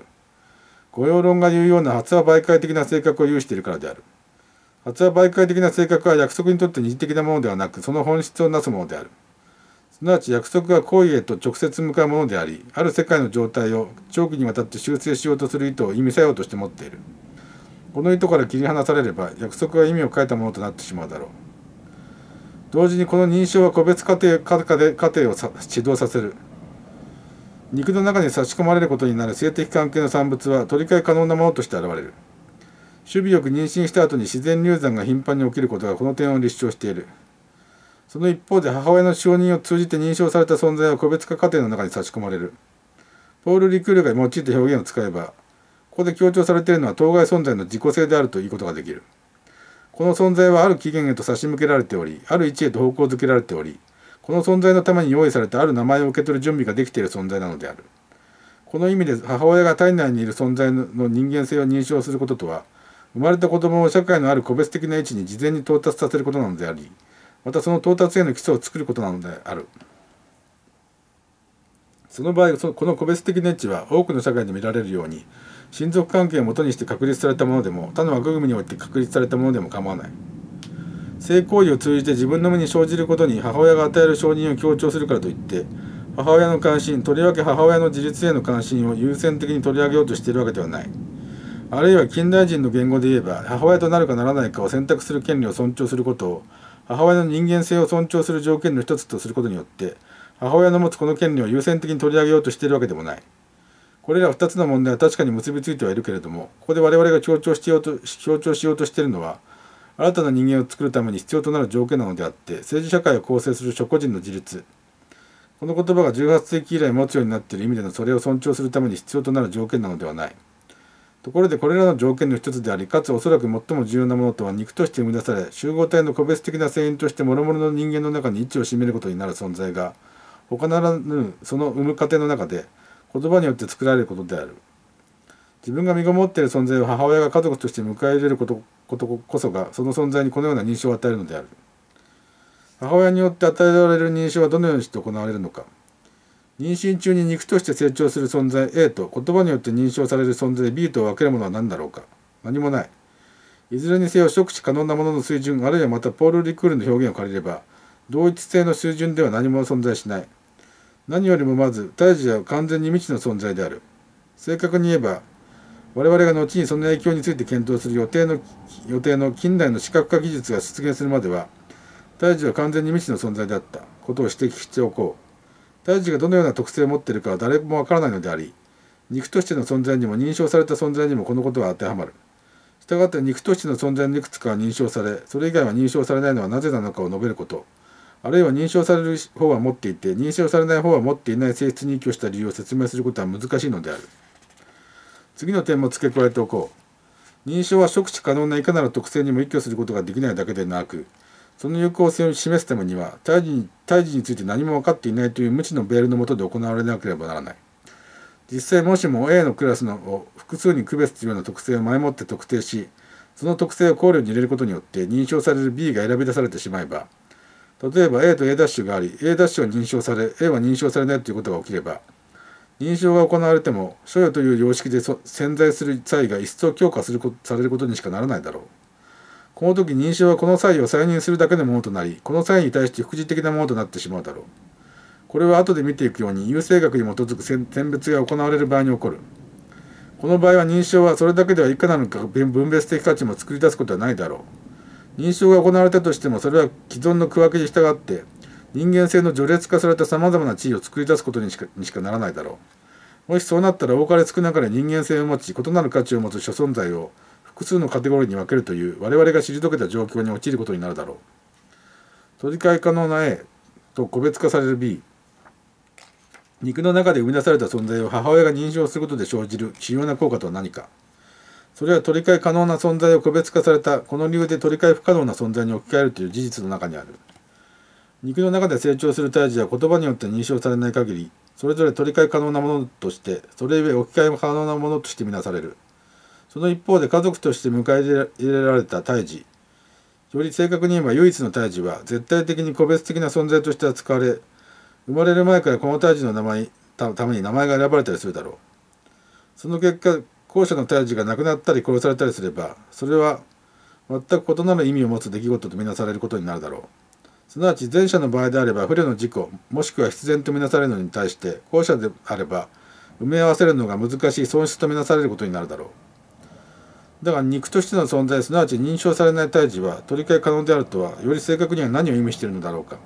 御用論が言うような発話媒介的な性格を有しているからである。発は媒介的な性格は約束にとって二次的なものではなく、その本質をなすものである。すなわち約束が行為へと直接向かうものであり、ある世界の状態を長期にわたって修正しようとする意図を意味作用として持っている。この意図から切り離されれば、約束は意味を変えたものとなってしまうだろう。同時にこの認証は個別過程過程で過程を指導させる。肉の中に差し込まれることになる性的関係の産物は取り替え可能なものとして現れる。守備よく妊娠した後に自然流産が頻繁に起きることがこの点を立証しているその一方で母親の承認を通じて認証された存在は個別化過程の中に差し込まれるポール・リクールが用いた表現を使えばここで強調されているのは当該存在の自己性であるということができるこの存在はある起源へと差し向けられておりある位置へと方向づけられておりこの存在のために用意されたある名前を受け取る準備ができている存在なのであるこの意味で母親が体内にいる存在の人間性を認証することとは生まれた子供を社会のある個別的な位置に事前に到達させることなのでありまたその到達への基礎を作ることなのであるその場合この個別的な位置は多くの社会で見られるように親族関係をもとにして確立されたものでも他の枠組みにおいて確立されたものでも構わない性行為を通じて自分の身に生じることに母親が与える承認を強調するからといって母親の関心とりわけ母親の自立への関心を優先的に取り上げようとしているわけではない。あるいは近代人の言語で言えば母親となるかならないかを選択する権利を尊重することを母親の人間性を尊重する条件の一つとすることによって母親の持つこの権利を優先的に取り上げようとしているわけでもないこれら2つの問題は確かに結びついてはいるけれどもここで我々が強調しようと強調しようとしているのは新たな人間を作るために必要となる条件なのであって政治社会を構成する諸個人の自立この言葉が18世紀以来持つようになっている意味でのそれを尊重するために必要となる条件なのではない。ところでこれらの条件の一つでありかつおそらく最も重要なものとは肉として生み出され集合体の個別的な性因として諸々の人間の中に位置を占めることになる存在が他ならぬその生む過程の中で言葉によって作られることである自分が身ごもっている存在を母親が家族として迎え入れることこそがその存在にこのような認証を与えるのである母親によって与えられる認証はどのようにして行われるのか妊娠中に肉として成長する存在 A と言葉によって認証される存在 B と分けるものは何だろうか何もないいずれにせよ触手可能なものの水準あるいはまたポール・リクールの表現を借りれば同一性の水準では何も存在しない何よりもまず胎児は完全に未知の存在である正確に言えば我々が後にその影響について検討する予定の予定の近代の視覚化技術が出現するまでは胎児は完全に未知の存在であったことを指摘しておこう第一がどのような特性を持っているかは誰もわからないのであり肉としての存在にも認証された存在にもこのことは当てはまる。したがって肉としての存在のいくつかは認証されそれ以外は認証されないのはなぜなのかを述べることあるいは認証される方は持っていて認証されない方は持っていない性質に依拠した理由を説明することは難しいのである次の点も付け加えておこう認証は触手可能ないかなる特性にも依拠することができないだけでなくその欲を示すためには胎児に胎児について何も分かっていないという無知のベールの下で行われなければならない実際もしも A のクラスのを複数に区別するような特性を前もって特定しその特性を考慮に入れることによって認証される B が選び出されてしまえば例えば A と A' があり A' は認証され A は認証されないということが起きれば認証が行われても所与という様式で潜在する際が一層強化するされることにしかならないだろうこの時認証はこの際を再認するだけのものとなり、この際に対して副次的なものとなってしまうだろう。これは後で見ていくように、優生学に基づく選別が行われる場合に起こる。この場合は認証はそれだけではいかなるか分別的価値も作り出すことはないだろう。認証が行われたとしても、それは既存の区分けに従って、人間性の序列化された様々な地位を作り出すことにしかにしかならないだろう。もしそうなったら多かれ少なかれ人間性を持ち異なる価値を持つ諸存在を複数のカテゴリーに分けるという我々が退けた状況に陥ることになるだろう取り替え可能な A と個別化される B 肉の中で生み出された存在を母親が認証することで生じる主要な効果とは何かそれは取り替え可能な存在を個別化されたこの理由で取り替え不可能な存在に置き換えるという事実の中にある肉の中で成長する胎児は言葉によって認証されない限りそれぞれ取り替え可能なものとしてそれゆえ置き換え可能なものとして見なされるその一方で家族として迎え入れられた胎児より正確に言えば唯一の胎児は絶対的に個別的な存在として扱われ生まれる前からこの胎児の名前たために名前が選ばれたりするだろうその結果後者の胎児が亡くなったり殺されたりすればそれは全く異なる意味を持つ出来事と見なされることになるだろうすなわち前者の場合であれば不慮の事故もしくは必然と見なされるのに対して後者であれば埋め合わせるのが難しい損失とみなされることになるだろうだが肉としての存在すなわち認証されない胎児は取り替え可能であるとはより正確には何を意味しているのだろうか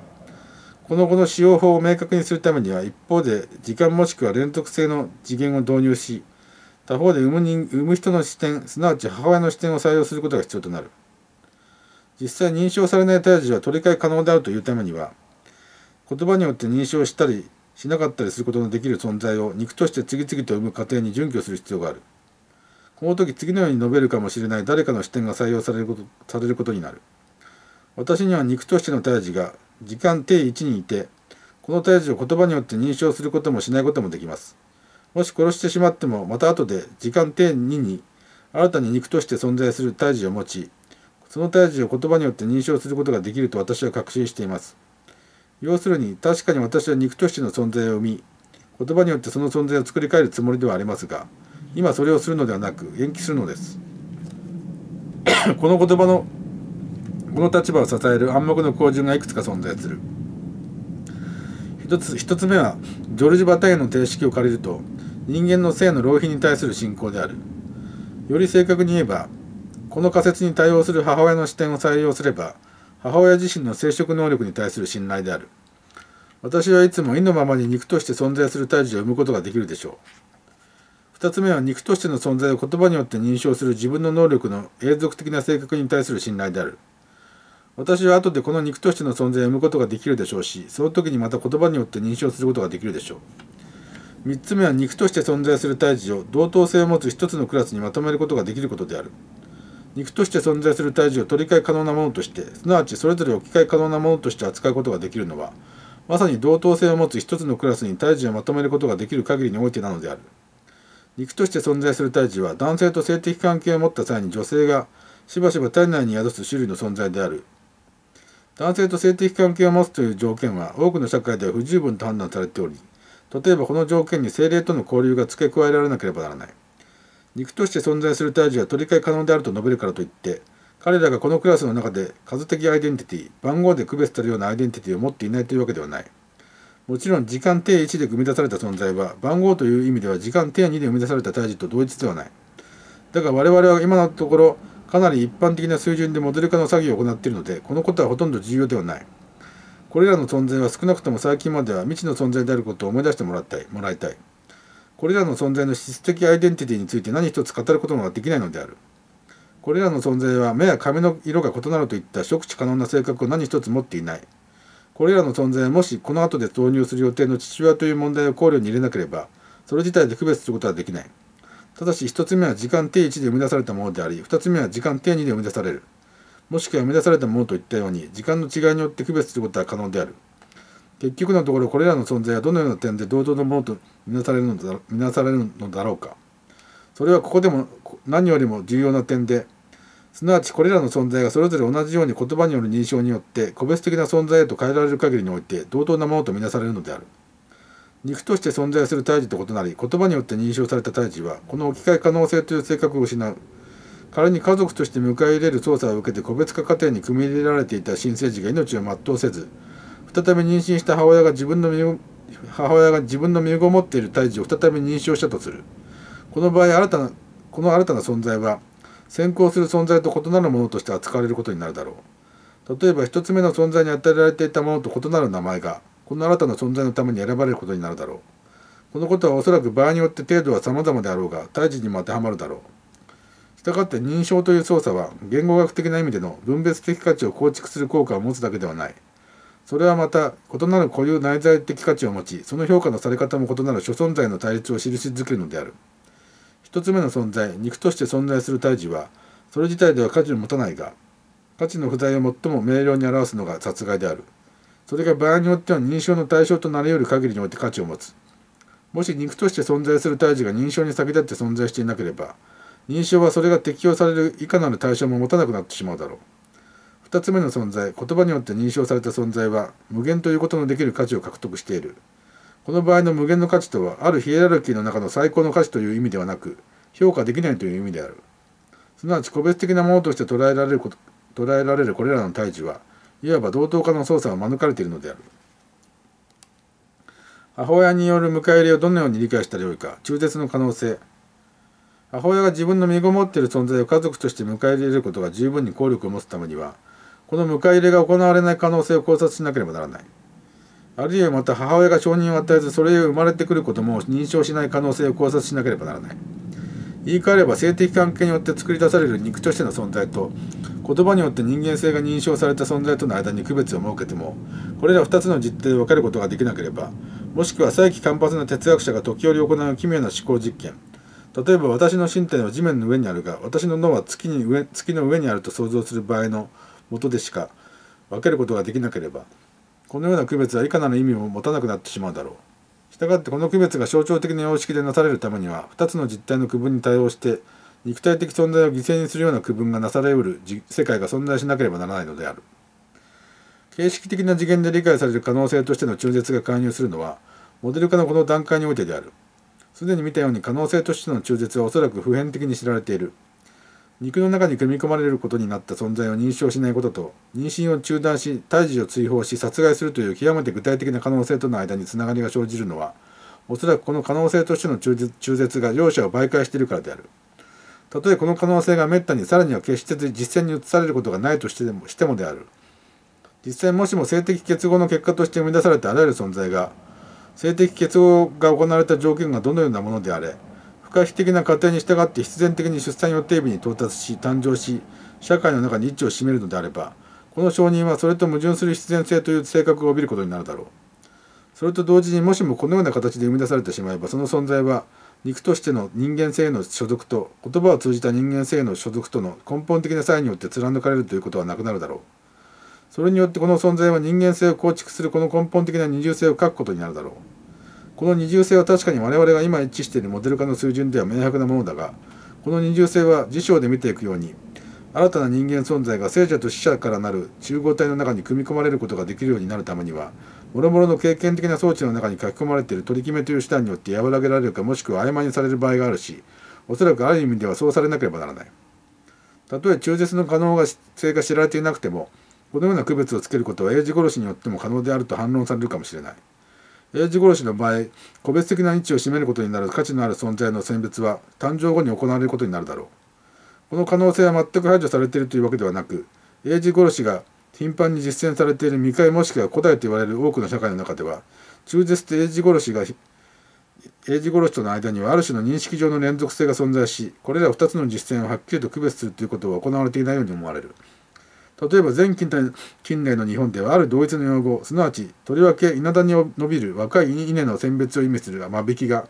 この後の使用法を明確にするためには一方で時間もしくは連続性の次元を導入し他方で産む人産む人の視点すなわち母親の視点を採用することが必要となる実際認証されない胎児は取り替え可能であるというためには言葉によって認証したりしなかったりすることのできる存在を肉として次々と生む過程に準拠する必要がある。この時次のように述べるかもしれない誰かの視点が採用されることされることになる私には肉としての胎児が時間定位置にいてこの胎児を言葉によって認証することもしないこともできますもし殺してしまってもまた後で時間定2に新たに肉として存在する胎児を持ちその胎児を言葉によって認証することができると私は確信しています要するに確かに私は肉としての存在を生み言葉によってその存在を作り変えるつもりではありますが今それをするのではなく延期するのです この言葉のこの立場を支える暗黙の構順がいくつか存在する一つ一つ目はジョルジュ・バタイの定式を借りると人間の性の浪費に対する信仰であるより正確に言えばこの仮説に対応する母親の視点を採用すれば母親自身の生殖能力に対する信頼である私はいつも意のままに肉として存在する胎児を産むことができるでしょう2つ目は肉としての存在を言葉によって認証する自分の能力の永続的な性格に対する信頼である私は後でこの肉としての存在を生むことができるでしょうしその時にまた言葉によって認証することができるでしょう3つ目は肉として存在する体児を同等性を持つ1つのクラスにまとめることができることである肉として存在する体重を取り替え可能なものとしてすなわちそれぞれ置き換え可能なものとして扱うことができるのはまさに同等性を持つ一つのクラスに体重をまとめることができる限りにおいてなのである。陸として存在する胎児は男性と性的関係を持った際に女性がしばしば体内に宿す種類の存在である男性と性的関係を持つという条件は多くの社会では不十分と判断されており例えばこの条件に精霊との交流が付け加えられなければならない肉として存在する胎児は取り替え可能であると述べるからといって彼らがこのクラスの中で数的アイデンティティ番号で区別されるようなアイデンティティを持っていないというわけではないもちろん時間定1で生み出された存在は番号という意味では時間定2で生み出された胎児と同一ではないだが我々は今のところかなり一般的な水準でモデル化の作業を行っているのでこのことはほとんど重要ではないこれらの存在は少なくとも最近までは未知の存在であることを思い出してもらったいもらいたいこれらの存在の質的アイデンティティについて何一つ語ることができないのであるこれらの存在は目や髪の色が異なるといった触知可能な性格を何一つ持っていないこれらの存在はもしこの後で導入する予定の父親という問題を考慮に入れなければ、それ自体で区別することはできない。ただし1つ目は時間定1で生み出されたものであり、2つ目は時間定2で生み出される。もしくは生み出されたものといったように、時間の違いによって区別することは可能である。結局のところこれらの存在はどのような点で同等のものとみなされるのだ見なされるのだろうかそれはここでも何よりも重要な点ですなわちこれらの存在がそれぞれ同じように言葉による認証によって個別的な存在へと変えられる限りにおいて同等なものとみなされるのである肉として存在する胎児と異なり言葉によって認証された胎児はこの置き換え可能性という性格を失う仮に家族として迎え入れる捜査を受けて個別化過程に組み入れられていた新生児が命を全うせず再び妊娠した母親が自分の身を母親が自分の身ごもっている胎児を再び認証したとするこの場合新たなこの新たな存在は先行する存在と異なるものとして扱われることになるだろう例えば1つ目の存在に与えられていたものと異なる名前がこの新たな存在のために選ばれることになるだろうこのことはおそらく場合によって程度は様々であろうが胎児にも当てはまるだろうしたがって認証という操作は言語学的な意味での分別的価値を構築する効果を持つだけではないそれはまた異なる固有内在的価値を持ちその評価のされ方も異なる諸存在の対立を印づけるのである。1つ目の存在肉として存在する胎児はそれ自体では価値を持たないが価値の不在を最も明瞭に表すのが殺害であるそれが場合によっては認証の対象となり得る限りにおいて価値を持つもし肉として存在する胎児が認証に先立って存在していなければ認証はそれが適用されるいかなる対象も持たなくなってしまうだろう2つ目の存在言葉によって認証された存在は無限ということのできる価値を獲得しているこの場合の無限の価値とは、あるヒエラルキーの中の最高の価値という意味ではなく、評価できないという意味である。すなわち個別的なものとして捉えられること、捉えられるこれらの対峙は、いわば同等化の操作を免れているのである。母親による迎え入れをどのように理解したらよいか、中絶の可能性。母親が自分の身ごもっている存在を家族として迎え入れることが十分に効力を持つためには、この迎え入れが行われない可能性を考察しなければならない。あるいはまた母親が承認を与えずそれへ生まれてくることも認証しない可能性を考察しなければならない言い換えれば性的関係によって作り出される肉としての存在と言葉によって人間性が認証された存在との間に区別を設けてもこれら2つの実態で分かることができなければもしくは再起間髪な哲学者が時折行う奇妙な思考実験例えば私の身体は地面の上にあるが私の脳は月に上月の上にあると想像する場合のもとでしか分けることができなければこのような区別はいかなる意味も持たなくなってしまうだろう。したがってこの区別が象徴的な様式でなされるためには2つの実体の区分に対応して肉体的存在を犠牲にするような区分がなされうる世界が存在しなければならないのである。形式的な次元で理解される可能性としての中絶が介入するのはモデル化のこの段階においてである。すでに見たように可能性としての中絶はおそらく普遍的に知られている。肉の中に組み込まれることになった存在を認証しないことと妊娠を中断し胎児を追放し殺害するという極めて具体的な可能性との間につながりが生じるのはおそらくこの可能性としての中絶が両者を媒介しているからであるたとえこの可能性がめったにさらには決して実践に移されることがないとしてもしてもである実際もしも性的結合の結果として生み出されたあらゆる存在が性的結合が行われた条件がどのようなものであれ可視的な過程に従って必然的に出産予定日に到達し誕生し社会の中に位置を占めるのであればこの承認はそれと矛盾する必然性という性格を帯びることになるだろうそれと同時にもしもこのような形で生み出されてしまえばその存在は肉としての人間性への所属と言葉を通じた人間性への所属との根本的な差異によって貫かれるということはなくなるだろうそれによってこの存在は人間性を構築するこの根本的な二重性を欠くことになるだろうこの二重性は確かに我々が今一致しているモデル化の水準では明白なものだが、この二重性は辞書で見ていくように、新たな人間存在が聖者と死者からなる中合体の中に組み込まれることができるようになるためには、諸々の経験的な装置の中に書き込まれている取り決めという手段によって和らげられるかもしくは曖昧にされる場合があるし、おそらくある意味ではそうされなければならない。たとえ中絶の可能性が知られていなくても、このような区別をつけることは英字殺しによっても可能であると反論されるかもしれない。英字殺しの場合個別的な位置を占めることになる価値のある存在の選別は誕生後に行われることになるだろうこの可能性は全く排除されているというわけではなく英字殺しが頻繁に実践されている未開もしくは古代と言われる多くの社会の中では中絶と英字殺しが英字殺しとの間にはある種の認識上の連続性が存在しこれら2つの実践をはっきりと区別するということは行われていないように思われる。例えば前近代近代の日本ではある同一の用語すなわちとりわけ稲田に伸びる若い稲の選別を意味する間引きが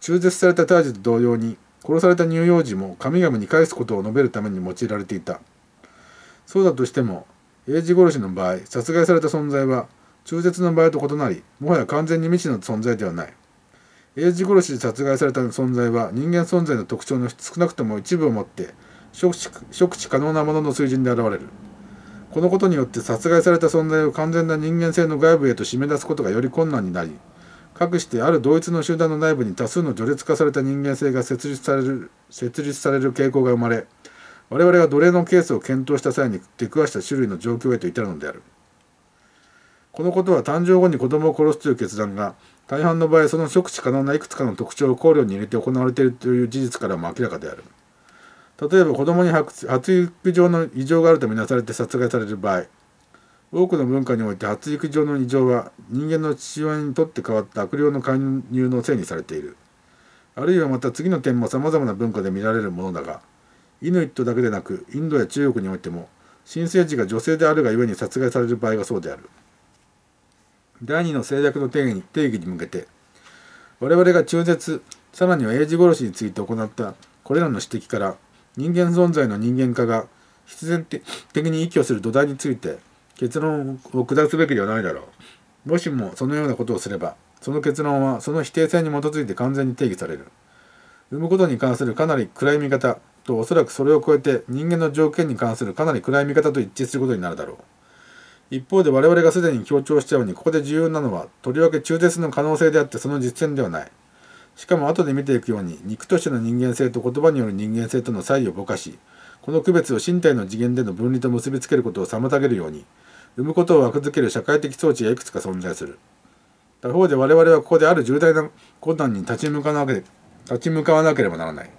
中絶された胎児と同様に殺された乳幼児も神々に返すことを述べるために用いられていたそうだとしても英字殺しの場合殺害された存在は中絶の場合と異なりもはや完全に未知の存在ではない英字殺しで殺害された存在は人間存在の特徴の少なくとも一部をもって触知可能なものの水準で現れるこのことによって殺害された存在を完全な人間性の外部へと締め出すことがより困難になりかくしてある同一の集団の内部に多数の序列化された人間性が設立される設立される傾向が生まれ我々が奴隷のケースを検討した際に出くわした種類の状況へと至るのであるこのことは誕生後に子供を殺すという決断が大半の場合その触手可能ないくつかの特徴を考慮に入れて行われているという事実からも明らかである。例えば子供に発育上の異常があるとみなされて殺害される場合多くの文化において発育上の異常は人間の父親にとって変わった悪霊の介入のせいにされているあるいはまた次の点もさまざまな文化で見られるものだがイヌイットだけでなくインドや中国においても新生児が女性であるがゆえに殺害される場合がそうである第2の制約の定義に定義に向けて我々が中絶さらには英字殺しについて行ったこれらの指摘から人間存在の人間化が必然的に依拠する土台について結論を下すべきではないだろう。もしもそのようなことをすれば、その結論はその否定性に基づいて完全に定義される。産むことに関するかなり暗い見方とおそらくそれを超えて人間の条件に関するかなり暗い見方と一致することになるだろう。一方で我々がすでに強調したようにここで重要なのはとりわけ中絶の可能性であってその実践ではない。しかも後で見ていくように肉としての人間性と言葉による人間性との差異をぼかしこの区別を身体の次元での分離と結びつけることを妨げるように生むことを枠づける社会的装置がいくつか存在する他方で我々はここである重大な困難に立ち向かなけ立ち向かわなければならない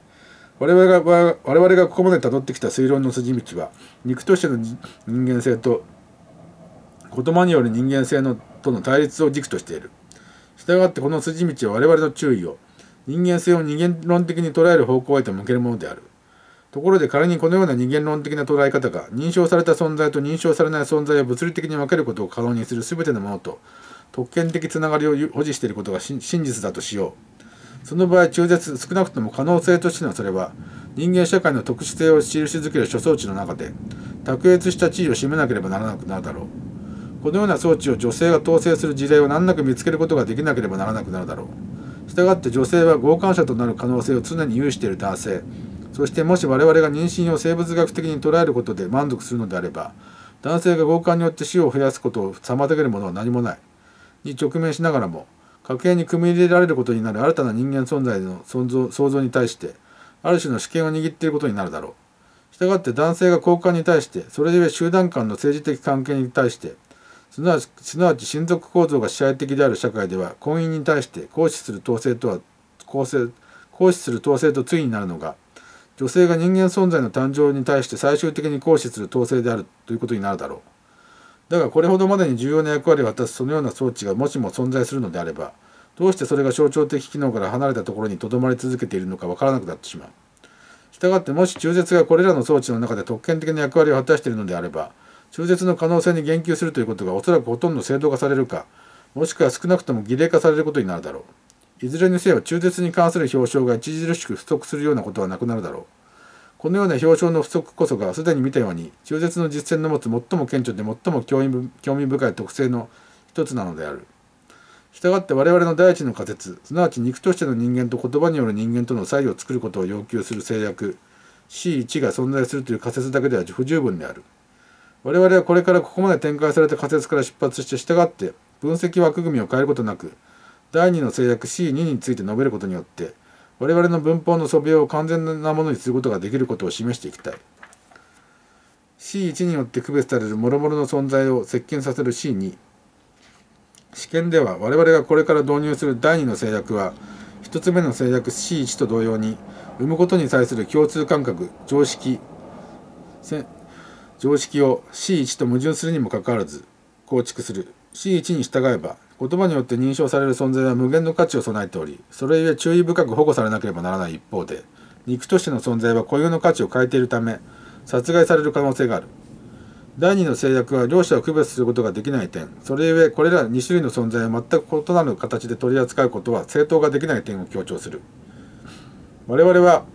我々が我々がここまで辿ってきた推論の筋道は肉としての人間性と言葉による人間性のとの対立を軸としている。従ってこの筋道は我々の注意を人間性を人間論的に捉える方向へと向けるものである。ところで仮にこのような人間論的な捉え方が認証された存在と認証されない存在を物理的に分けることを可能にする全てのものと特権的つながりを保持していることが真実だとしよう。その場合中絶少なくとも可能性としてのそれは人間社会の特殊性を印づける諸装置の中で卓越した地位を占めなければならなくなるだろう。このような装置を女性が統制する事例を難なく見つけることができなければならなくなるだろう。従って女性は強姦者となる可能性を常に有している男性そしてもし我々が妊娠を生物学的に捉えることで満足するのであれば男性が強姦によって死を増やすことを妨げるものは何もないに直面しながらも家計に組み入れられることになる新たな人間存在の想像に対してある種の主権を握っていることになるだろう。したがって男性が交換に対してそれゆえ集団間の政治的関係に対してすなわちすなわち親族構造が支配的である社会では婚姻に対して行使する統制とは構成行使する統制と対になるのが女性が人間存在の誕生に対して最終的に行使する統制であるということになるだろう。だがこれほどまでに重要な役割を果たすそのような装置がもしも存在するのであればどうしてそれが象徴的機能から離れたところにとどまり続けているのかわからなくなってしまう。したがってもし中絶がこれらの装置の中で特権的な役割を果たしているのであれば中絶の可能性に言及するということがおそらくほとんど制度化されるかもしくは少なくとも儀礼化されることになるだろういずれにせよ中絶に関する表彰が著しく不足するようなことはなくなるだろうこのような表彰の不足こそがすでに見たように中絶の実践の持つ最も顕著で最も興味深い特性の一つなのである。したがって我々の第一の仮説すなわち肉としての人間と言葉による人間との差異を作ることを要求する制約 C1 が存在するという仮説だけでは不十分である。我々はこれからここまで展開された仮説から出発して従って分析枠組みを変えることなく第2の制約 C2 について述べることによって我々の文法の素描を完全なものにすることができることを示していきたい C1 によって区別されるもろもろの存在を接近させる C2 試験では我々がこれから導入する第2の制約は1つ目の制約 C1 と同様に生むことに対する共通感覚常識常識を C1 と矛盾するにもかかわらず構築する C1 に従えば言葉によって認証される存在は無限の価値を備えておりそれゆえ注意深く保護されなければならない一方で肉としての存在は固有の価値を変えているため殺害される可能性がある第2の制約は両者を区別することができない点それゆえこれら2種類の存在を全く異なる形で取り扱うことは正当ができない点を強調する我々は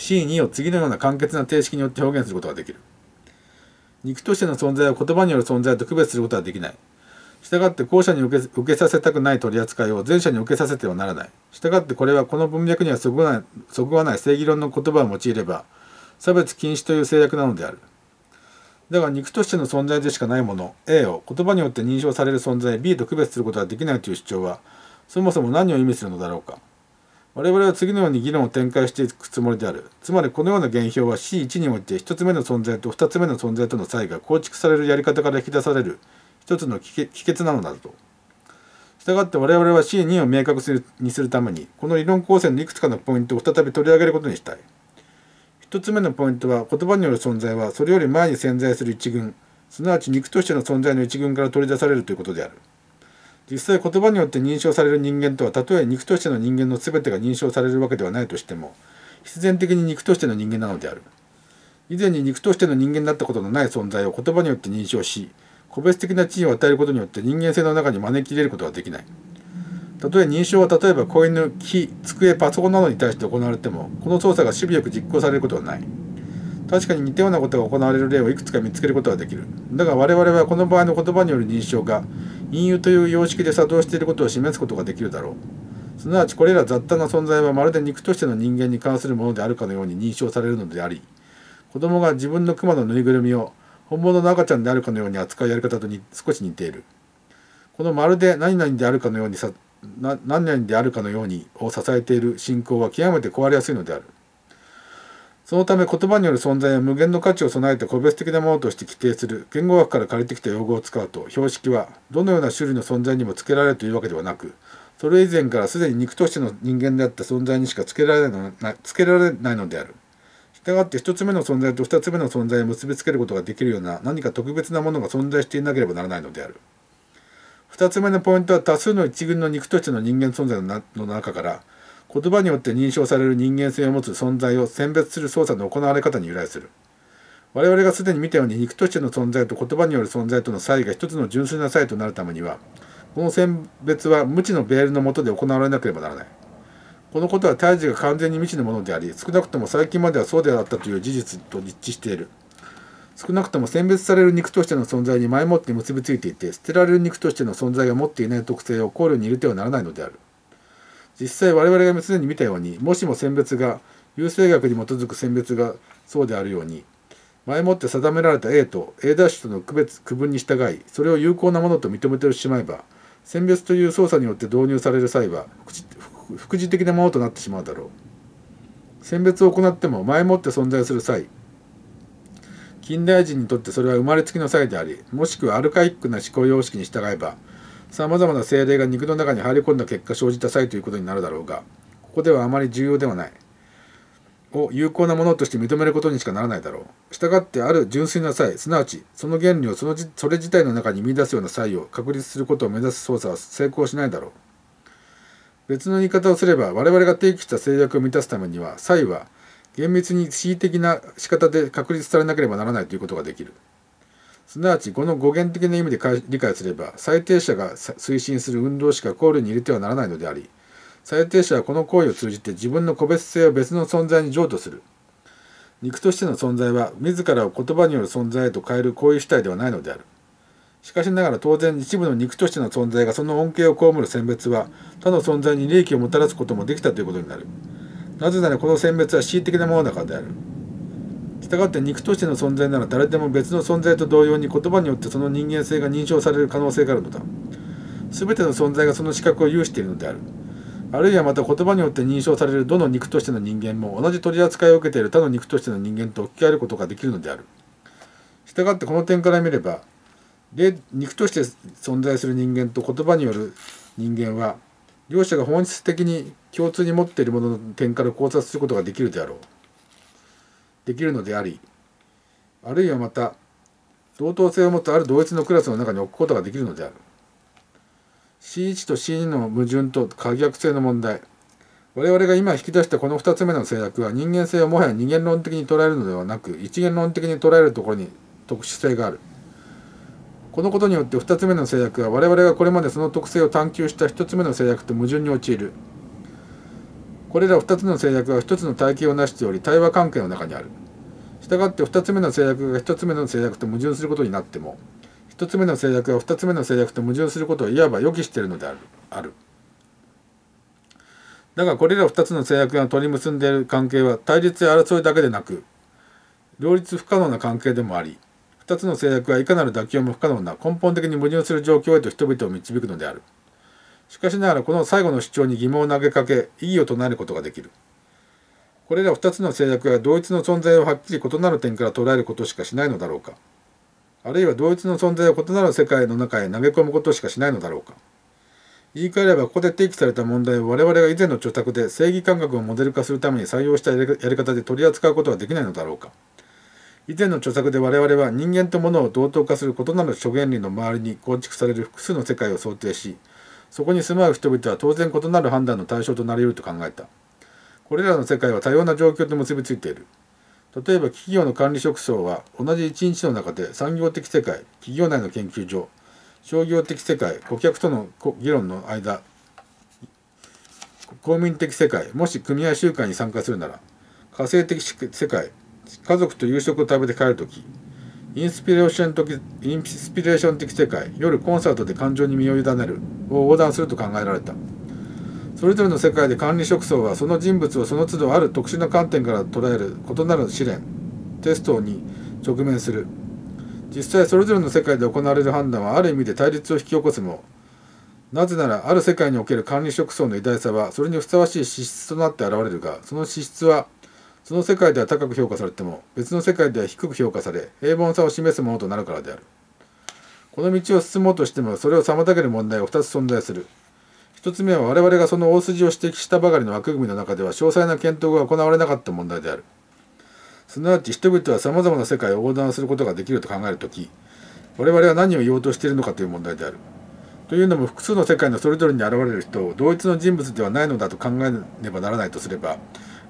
C2 を次のような簡潔な定式によって表現することができる。肉としての存在を言葉による存在と区別することはできない。従って後者に受け受けさせたくない取り扱いを前者に受けさせてはならない。従ってこれはこの文脈にはそぐわないそぐわない正義論の言葉を用いれば、差別禁止という制約なのである。だが肉としての存在でしかないもの A を言葉によって認証される存在 B と区別することができないという主張は、そもそも何を意味するのだろうか。我々は次のように議論を展開していくつもりである。つまりこのような現象は C1 において1つ目の存在と2つ目の存在との差異が構築されるやり方から引き出される一つの帰結なのだと。したがって我々は C2 を明確にするためにこの理論構成のいくつかのポイントを再び取り上げることにしたい。1つ目のポイントは言葉による存在はそれより前に潜在する一群すなわち肉としての存在の一群から取り出されるということである。実際言葉によって認証される人間とはたとえ肉としての人間の全てが認証されるわけではないとしても必然的に肉としての人間なのである以前に肉としての人間だったことのない存在を言葉によって認証し個別的な地位を与えることによって人間性の中に招き入れることはできないたとえ認証は例えば子犬木机パソコンなどに対して行われてもこの操作が守備よく実行されることはない確かに似たようなことが行われる例をいくつか見つけることはできるだが我々はこの場合の言葉による認証が隠喩という様式で作動していることを示すことができるだろうすなわちこれら雑多な存在はまるで肉としての人間に関するものであるかのように認証されるのであり子供が自分の熊のぬいぐるみを本物の赤ちゃんであるかのように扱うやり方とに少し似ているこのまるで何々であるかのようにさ何々であるかのようにを支えている信仰は極めて壊れやすいのであるそのため言葉による存在は無限の価値を備えて個別的なものとして規定する言語学から借りてきた用語を使うと標識はどのような種類の存在にも付けられるというわけではなくそれ以前からすでに肉としての人間であった存在にしか付けられないの付けられないのである。従って1つ目の存在と2つ目の存在を結びつけることができるような何か特別なものが存在していなければならないのである。2つ目のポイントは多数の一群の肉としての人間存在の中から言葉によって認証される人間性を持つ存在を選別する操作の行われ方に由来する我々がすでに見たように肉としての存在と言葉による存在との差異が一つの純粋な差異となるためにはこの選別は無知のベールの下で行われなければならないこのことは胎児が完全に未知のものであり少なくとも最近まではそうであったという事実と一致している少なくとも選別される肉としての存在に前もって結びついていて捨てられる肉としての存在が持っていない特性を考慮に入れてはならないのである実際我々が常に見たようにもしも選別が優生学に基づく選別がそうであるように前もって定められた A と A' との区別区分に従いそれを有効なものと認めてしまえば選別という操作によって導入される際は副次的なものとなってしまうだろう選別を行っても前もって存在する際近代人にとってそれは生まれつきの際でありもしくはアルカイックな思考様式に従えばさまざまな精霊が肉の中に入り込んだ結果生じた際ということになるだろうがここではあまり重要ではないを有効なものとして認めることにしかならないだろう。したがってある純粋な際、すなわちその原理をそのそれ自体の中に見出すような際を確立することを目指す操作は成功しないだろう。別の言い方をすれば我々が提起した制約を満たすためには際は厳密に恣意的な仕方で確立されなければならないということができる。すなわちこの語源的な意味で理解すれば最低者が推進する運動しか考慮に入れてはならないのであり最低者はこの行為を通じて自分の個別性を別の存在に譲渡する肉としての存在は自らを言葉による存在へと変える行為主体ではないのであるしかしながら当然一部の肉としての存在がその恩恵を被る選別は他の存在に利益をもたらすこともできたということになるなぜならこの選別は恣意的なものだからであるしたがって肉としての存在なら誰でも別の存在と同様に言葉によってその人間性が認証される可能性があるのだ全ての存在がその資格を有しているのであるあるいはまた言葉によって認証されるどの肉としての人間も同じ取り扱いを受けている他の肉としての人間と置き換えることができるのである従ってこの点から見れば肉として存在する人間と言葉による人間は両者が本質的に共通に持っているものの点から考察することができるであろう。できるのでありあるいはまた同等性を持つある同一のクラスの中に置くことができるのである C1 と C2 の矛盾と可逆性の問題我々が今引き出したこの2つ目の制約は人間性をもはや二元論的に捉えるのではなく一元論的に捉えるところに特殊性があるこのことによって2つ目の制約は我々がこれまでその特性を探求した1つ目の制約と矛盾に陥るこれら2つの制約は1つの体系を成しており対話関係の中にあるしたがって2つ目の制約が1つ目の制約と矛盾することになっても1つ目の制約が2つ目の制約と矛盾することをいわば予期しているのであるあるだがこれら2つの制約が取り結んでいる関係は対立や争いだけでなく両立不可能な関係でもあり2つの制約はいかなる妥協も不可能な根本的に矛盾する状況へと人々を導くのである。しかしながらこの最後の主張に疑問を投げかけ異議を唱えることができるこれら2つの制約が同一の存在をはっきり異なる点から捉えることしかしないのだろうかあるいは同一の存在を異なる世界の中へ投げ込むことしかしないのだろうか言い換えればここで提起された問題を我々が以前の著作で正義感覚をモデル化するために採用したやり方で取り扱うことはできないのだろうか以前の著作で我々は人間と物を同等化する異なる諸原理の周りに構築される複数の世界を想定しそこに住まう人々は当然異なる判断の対象となり得ると考えたこれらの世界は多様な状況と結びついている例えば企業の管理職層は同じ一日の中で産業的世界企業内の研究所商業的世界顧客との議論の間公民的世界もし組合集会に参加するなら家政的世界家族と夕食を食べて帰る時インスピレーション的インスピレーション的世界夜コンサートで感情に身を委ねるを横断すると考えられたそれぞれの世界で管理職層はその人物をその都度ある特殊な観点から捉える異なる試練テストに直面する実際それぞれの世界で行われる判断はある意味で対立を引き起こすもなぜならある世界における管理職層の偉大さはそれにふさわしい資質となって現れるがその資質はその世界では高く評価されても別の世界では低く評価され平凡さを示すものとなるからであるこの道を進もうとしてもそれを妨げる問題は2つ存在する1つ目は我々がその大筋を指摘したばかりの枠組みの中では詳細な検討が行われなかった問題であるすなわち人々はさまざまな世界を横断することができると考えるとき我々は何を言おうとしているのかという問題であるというのも複数の世界のそれぞれに現れる人を同一の人物ではないのだと考えねばならないとすれば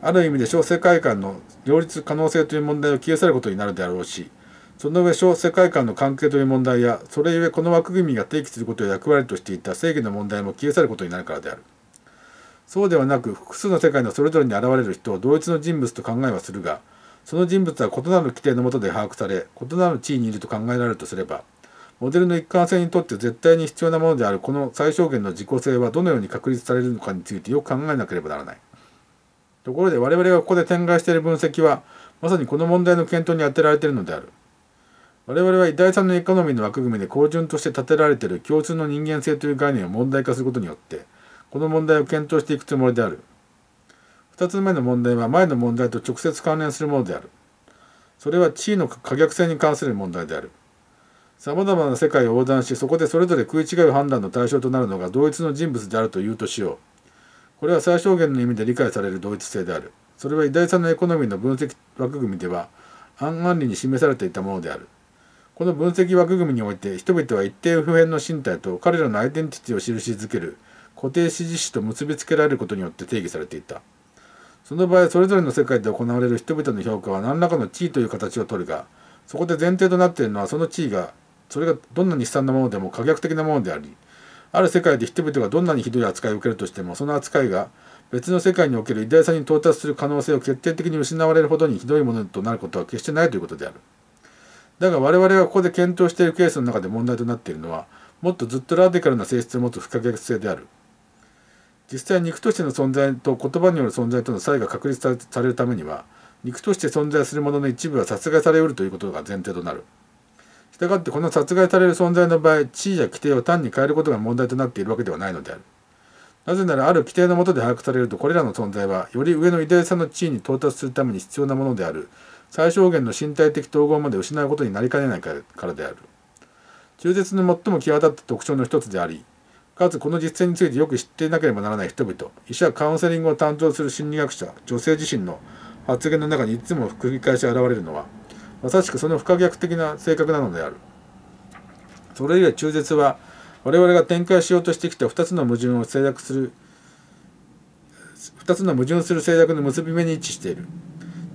ある意味で小世界観の両立可能性という問題を消え去ることになるであろうし、その上小世界観の関係という問題や、それゆえこの枠組みが提起することを役割としていた正義の問題も消え去ることになるからである。そうではなく、複数の世界のそれぞれに現れる人を同一の人物と考えはするが、その人物は異なる規定の下で把握され、異なる地位にいると考えられるとすれば、モデルの一貫性にとって絶対に必要なものであるこの最小限の自己性はどのように確立されるのかについてよく考えなければならない。ところで我々がここで展開している分析はまさにこの問題の検討に充てられているのである我々は偉大さんのエコノミーの枠組みで好順として立てられている共通の人間性という概念を問題化することによってこの問題を検討していくつもりである2つ目の問題は前の問題と直接関連するものであるそれは地位の可逆性に関する問題であるさまざまな世界を横断しそこでそれぞれ食い違う判断の対象となるのが同一の人物であるというとしようこれは最小限の意味で理解される同一性であるそれは偉大さのエコノミーの分析枠組みでは暗理に示されていたものであるこの分析枠組みにおいて人々は一定普遍の身体と彼らのアイデンティティを印づける固定支持詞と結びつけられることによって定義されていたその場合それぞれの世界で行われる人々の評価は何らかの地位という形をとるがそこで前提となっているのはその地位がそれがどんなに悲惨なものでも可逆的なものでありある世界で人々がどんなにひどい扱いを受けるとしてもその扱いが別の世界における偉大さに到達する可能性を決定的に失われるほどにひどいものとなることは決してないということである。だが我々がここで検討しているケースの中で問題となっているのはもっとずっとラディカルな性質を持つ不可逆性である。実際肉としての存在と言葉による存在との差異が確立されるためには肉として存在するものの一部は殺害されうるということが前提となる。したがってこの殺害される存在の場合地位や規定を単に変えることが問題となっているわけではないのであるなぜならある規定のもとで把握されるとこれらの存在はより上の偉大さの地位に到達するために必要なものである最小限の身体的統合まで失うことになりかねないからである中絶の最も際立った特徴の一つでありかつこの実践についてよく知っていなければならない人々医者カウンセリングを担当する心理学者女性自身の発言の中にいつも繰り返し現れるのはまさしくその不可逆的な性格なのであるそれゆえ中絶は我々が展開しようとしてきた2つの矛盾を制約する2つの矛盾する制約の結び目に位置している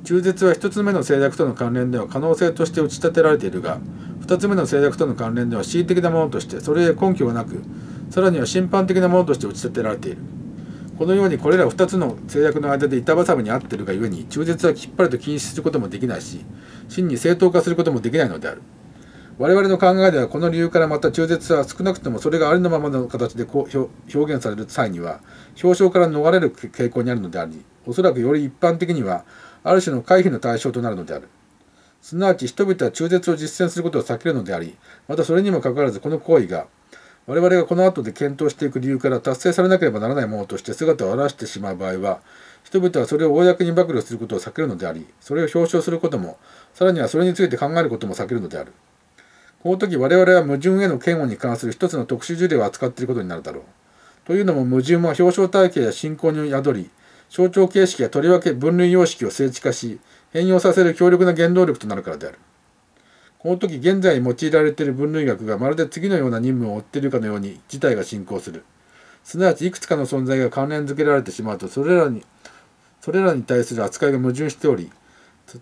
中絶は1つ目の制約との関連では可能性として打ち立てられているが2つ目の制約との関連では恣意的なものとしてそれへ根拠がなくさらには審判的なものとして打ち立てられているこのようにこれら2つの制約の間で板挟みに合ってるがゆえに中絶はきっぱりと禁止することもできないし真に正当化することもできないのである我々の考えではこの理由からまた中絶は少なくともそれがありのままの形で表現される際には表彰から逃れる傾向にあるのでありおそらくより一般的にはある種の回避の対象となるのであるすなわち人々は中絶を実践することを避けるのでありまたそれにもかかわらずこの行為が我々がこの後で検討していく理由から達成されなければならないものとして姿を現してしまう場合は人々はそれを公に暴露することを避けるのでありそれを表彰することもさらにはそれについて考えることも避けるのであるこの時我々は矛盾への嫌悪に関する一つの特殊事例を扱っていることになるだろうというのも矛盾は表彰体系や信仰に宿り象徴形式やとりわけ分類様式を政治化し変容させる強力な原動力となるからであるこの時現在用いられている分類学がまるで次のような任務を負っているかのように事態が進行する。すなわちいくつかの存在が関連づけられてしまうとそれらにそれらに対する扱いが矛盾しており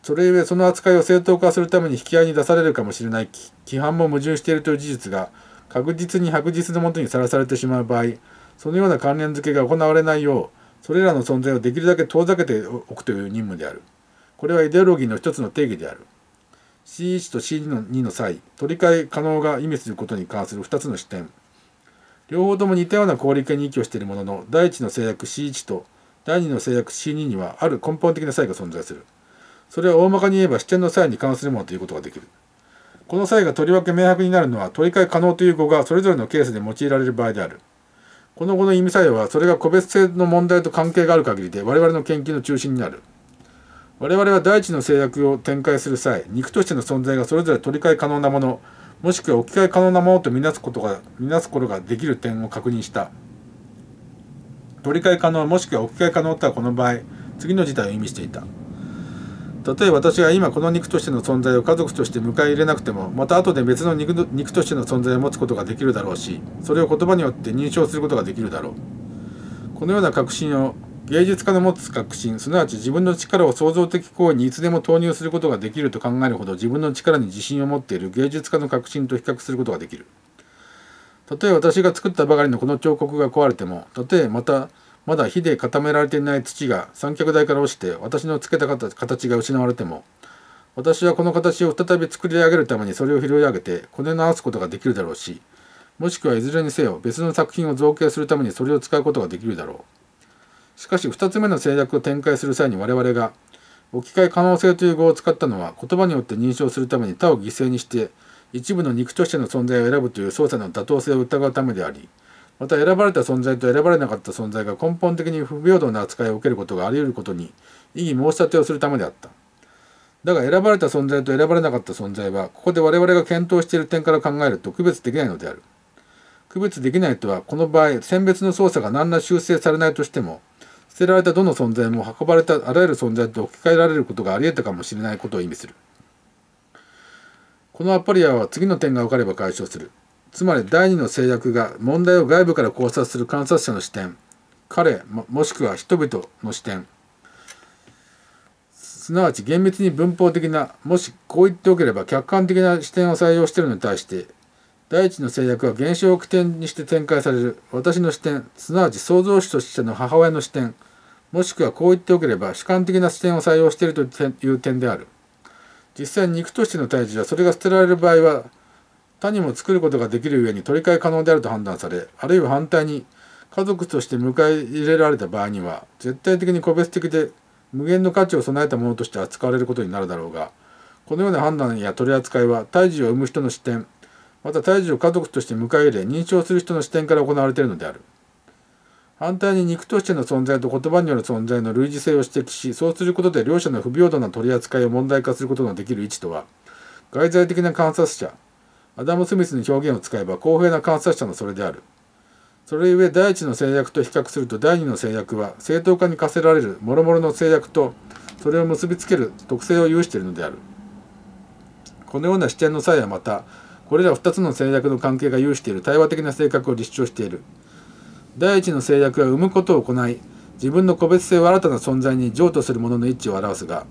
それゆえその扱いを正当化するために引き合いに出されるかもしれない規範も矛盾しているという事実が確実に白日のもとにさらされてしまう場合そのような関連づけが行われないようそれらの存在をできるだけ遠ざけておくという任務であるこれはイデオロギーの一つの定義である C1 と C2 の際、取り替え可能が意味することに関する2つの視点。両方とも似たような小売系に依拠しているものの、第1の制約 C1 と第2の制約 C2 にはある根本的な差異が存在する。それは大まかに言えば視点の際に関するものということができる。この際がとりわけ明白になるのは取り替え可能という語がそれぞれのケースで用いられる場合である。この語の意味作用はそれが個別性の問題と関係がある限りで我々の研究の中心になる。我々は第一の制約を展開する際肉としての存在がそれぞれ取り替え可能なものもしくは置き換え可能なものとみなすことがみなすことができる点を確認した取り替え可能もしくは置き換え可能とはこの場合次の事態を意味していたたとえ私が今この肉としての存在を家族として迎え入れなくてもまた後で別の肉肉としての存在を持つことができるだろうしそれを言葉によって認証することができるだろうこのような確信を芸術家の持つ確信すなわち自分の力を創造的行為にいつでも投入することができると考えるほど自分の力に自信を持っている芸術家の確信と比較することができるたとえ私が作ったばかりのこの彫刻が壊れてもたとえまたまだ火で固められていない土が三脚台から落ちて私のつけた形が失われても私はこの形を再び作り上げるためにそれを拾い上げてこね直すことができるだろうしもしくはいずれにせよ別の作品を造形するためにそれを使うことができるだろうしかし2つ目の制約を展開する際に我々が置き換え可能性という語を使ったのは言葉によって認証するために他を犠牲にして一部の肉としての存在を選ぶという操作の妥当性を疑うためでありまた選ばれた存在と選ばれなかった存在が根本的に不平等な扱いを受けることがあり得ることに異議申し立てをするためであっただが選ばれた存在と選ばれなかった存在はここで我々が検討している点から考えると区別できないのである区別できないとはこの場合選別の操作が何ら修正されないとしても捨てられたどの存在も運ばれたあらゆる存在と置き換えられることがあり得たかもしれないことを意味するこのアパリアは次の点が分かれば解消するつまり第2の制約が問題を外部から考察する観察者の視点彼もしくは人々の視点すなわち厳密に文法的なもしこう言っておければ客観的な視点を採用しているのに対して第一の制約は現象を起点にして展開される私の視点すなわち創造主としての母親の視点もしくはこう言っておければ主観的な視点を採用しているという点である実際に肉としての胎児はそれが捨てられる場合は他にも作ることができる上に取り替え可能であると判断されあるいは反対に家族として迎え入れられた場合には絶対的に個別的で無限の価値を備えたものとして扱われることになるだろうがこのような判断や取り扱いは胎児を生む人の視点また胎児を家族として迎え入れ認証する人の視点から行われているのである反対に肉としての存在と言葉による存在の類似性を指摘しそうすることで両者の不平等な取り扱いを問題化することのできる位置とは外在的な観察者アダム・スミスの表現を使えば公平な観察者のそれであるそれゆえ第一の制約と比較すると第二の制約は正当化に課せられる諸々の制約とそれを結びつける特性を有しているのであるこのような視点の際はまたこれら2つの制約の関係が有している対話的な性格を立証している第一の制約は生むことを行い自分の個別性を新たな存在に譲渡するものの位置を表すが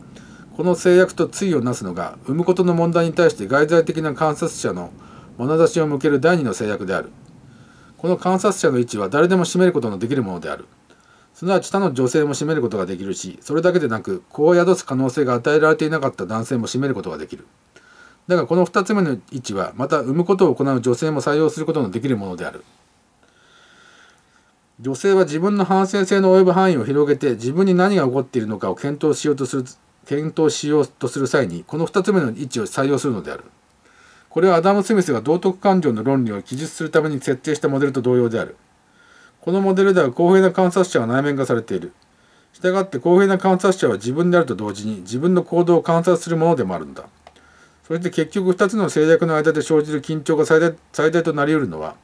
この制約と対をなすのが生むことの問題に対して外在的な観察者の眼差しを向ける第二の制約であるこの観察者の位置は誰でも占めることのできるものであるすなわち他の女性も占めることができるしそれだけでなく子を宿す可能性が与えられていなかった男性も占めることができるだからこの2つ目の位置はまた産むことを行う女性も採用することのできるものである女性は自分の反省性の及ぶ範囲を広げて自分に何が起こっているのかを検討しようとする検討しようとする際にこの2つ目の位置を採用するのであるこれはアダム・スミスが道徳感情の論理を記述するために設定したモデルと同様であるこのモデルでは公平な観察者は内面化されているしたがって公平な観察者は自分であると同時に自分の行動を観察するものでもあるんだそれで結局2つの制約の間で生じる緊張が最大最大となり得るのは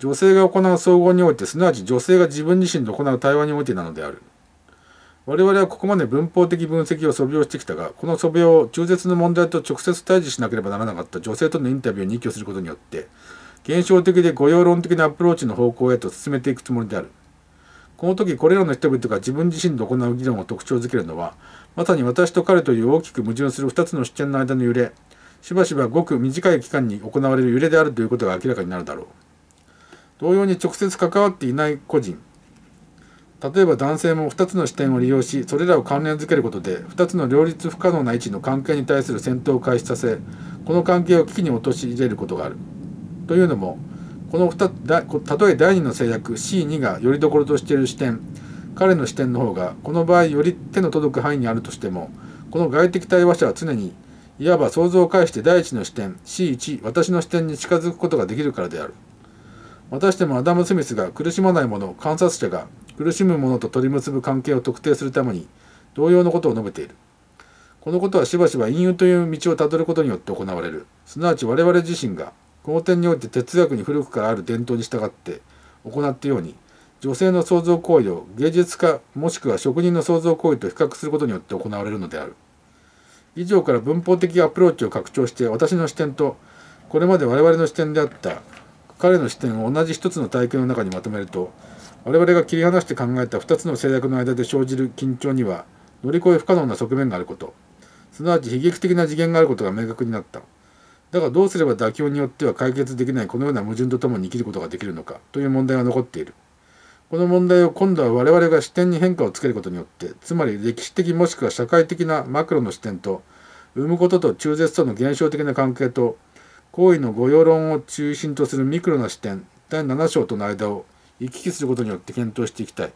女性が行う総合においてすなわち女性が自分自身で行う対話においてなのである我々はここまで文法的分析を素描してきたがこの素描を中絶の問題と直接対峙しなければならなかった女性とのインタビューに依拠することによって現象的で御用論的なアプローチの方向へと進めていくつもりであるこの時これらの人々が自分自身で行う議論を特徴づけるのはまさに私と彼という大きく矛盾する2つの視点の間の揺れしばしばごく短い期間に行われる揺れであるということが明らかになるだろう同様に直接関わっていない個人例えば男性も2つの視点を利用しそれらを関連づけることで2つの両立不可能な位置の関係に対する戦闘を開始させこの関係を危機に陥れることがあるというのもこの2たとえ第2の制約 C2 がよりどころとしている視点彼の視点の方がこの場合より手の届く範囲にあるとしてもこの外的対話者は常にいわば想像を介して第一の視点 C1 私の視点に近づくことができるからであるまたしてもアダム・スミスが苦しまないもの観察者が苦しむものと取り結ぶ関係を特定するために同様のことを述べているこのことはしばしば隠喩という道をたどることによって行われるすなわち我々自身がこの点において哲学に古くからある伝統に従って行ったように女性の創造行為を芸術家もしくは職人の創造行為と比較することによって行われるのである以上から文法的アプローチを拡張して私の視点とこれまで我々の視点であった彼の視点を同じ一つの体験の中にまとめると我々が切り離して考えた2つの制約の間で生じる緊張には乗り越え不可能な側面があることすなわち悲劇的な次元があることが明確になっただがどうすれば妥協によっては解決できないこのような矛盾とともに生きることができるのかという問題が残っているこの問題を今度は我々が視点に変化をつけることによって、つまり歴史的もしくは社会的なマクロの視点と、生むことと中絶との現象的な関係と、行為の御用論を中心とするミクロな視点、第7章との間を行き来することによって検討していきたい。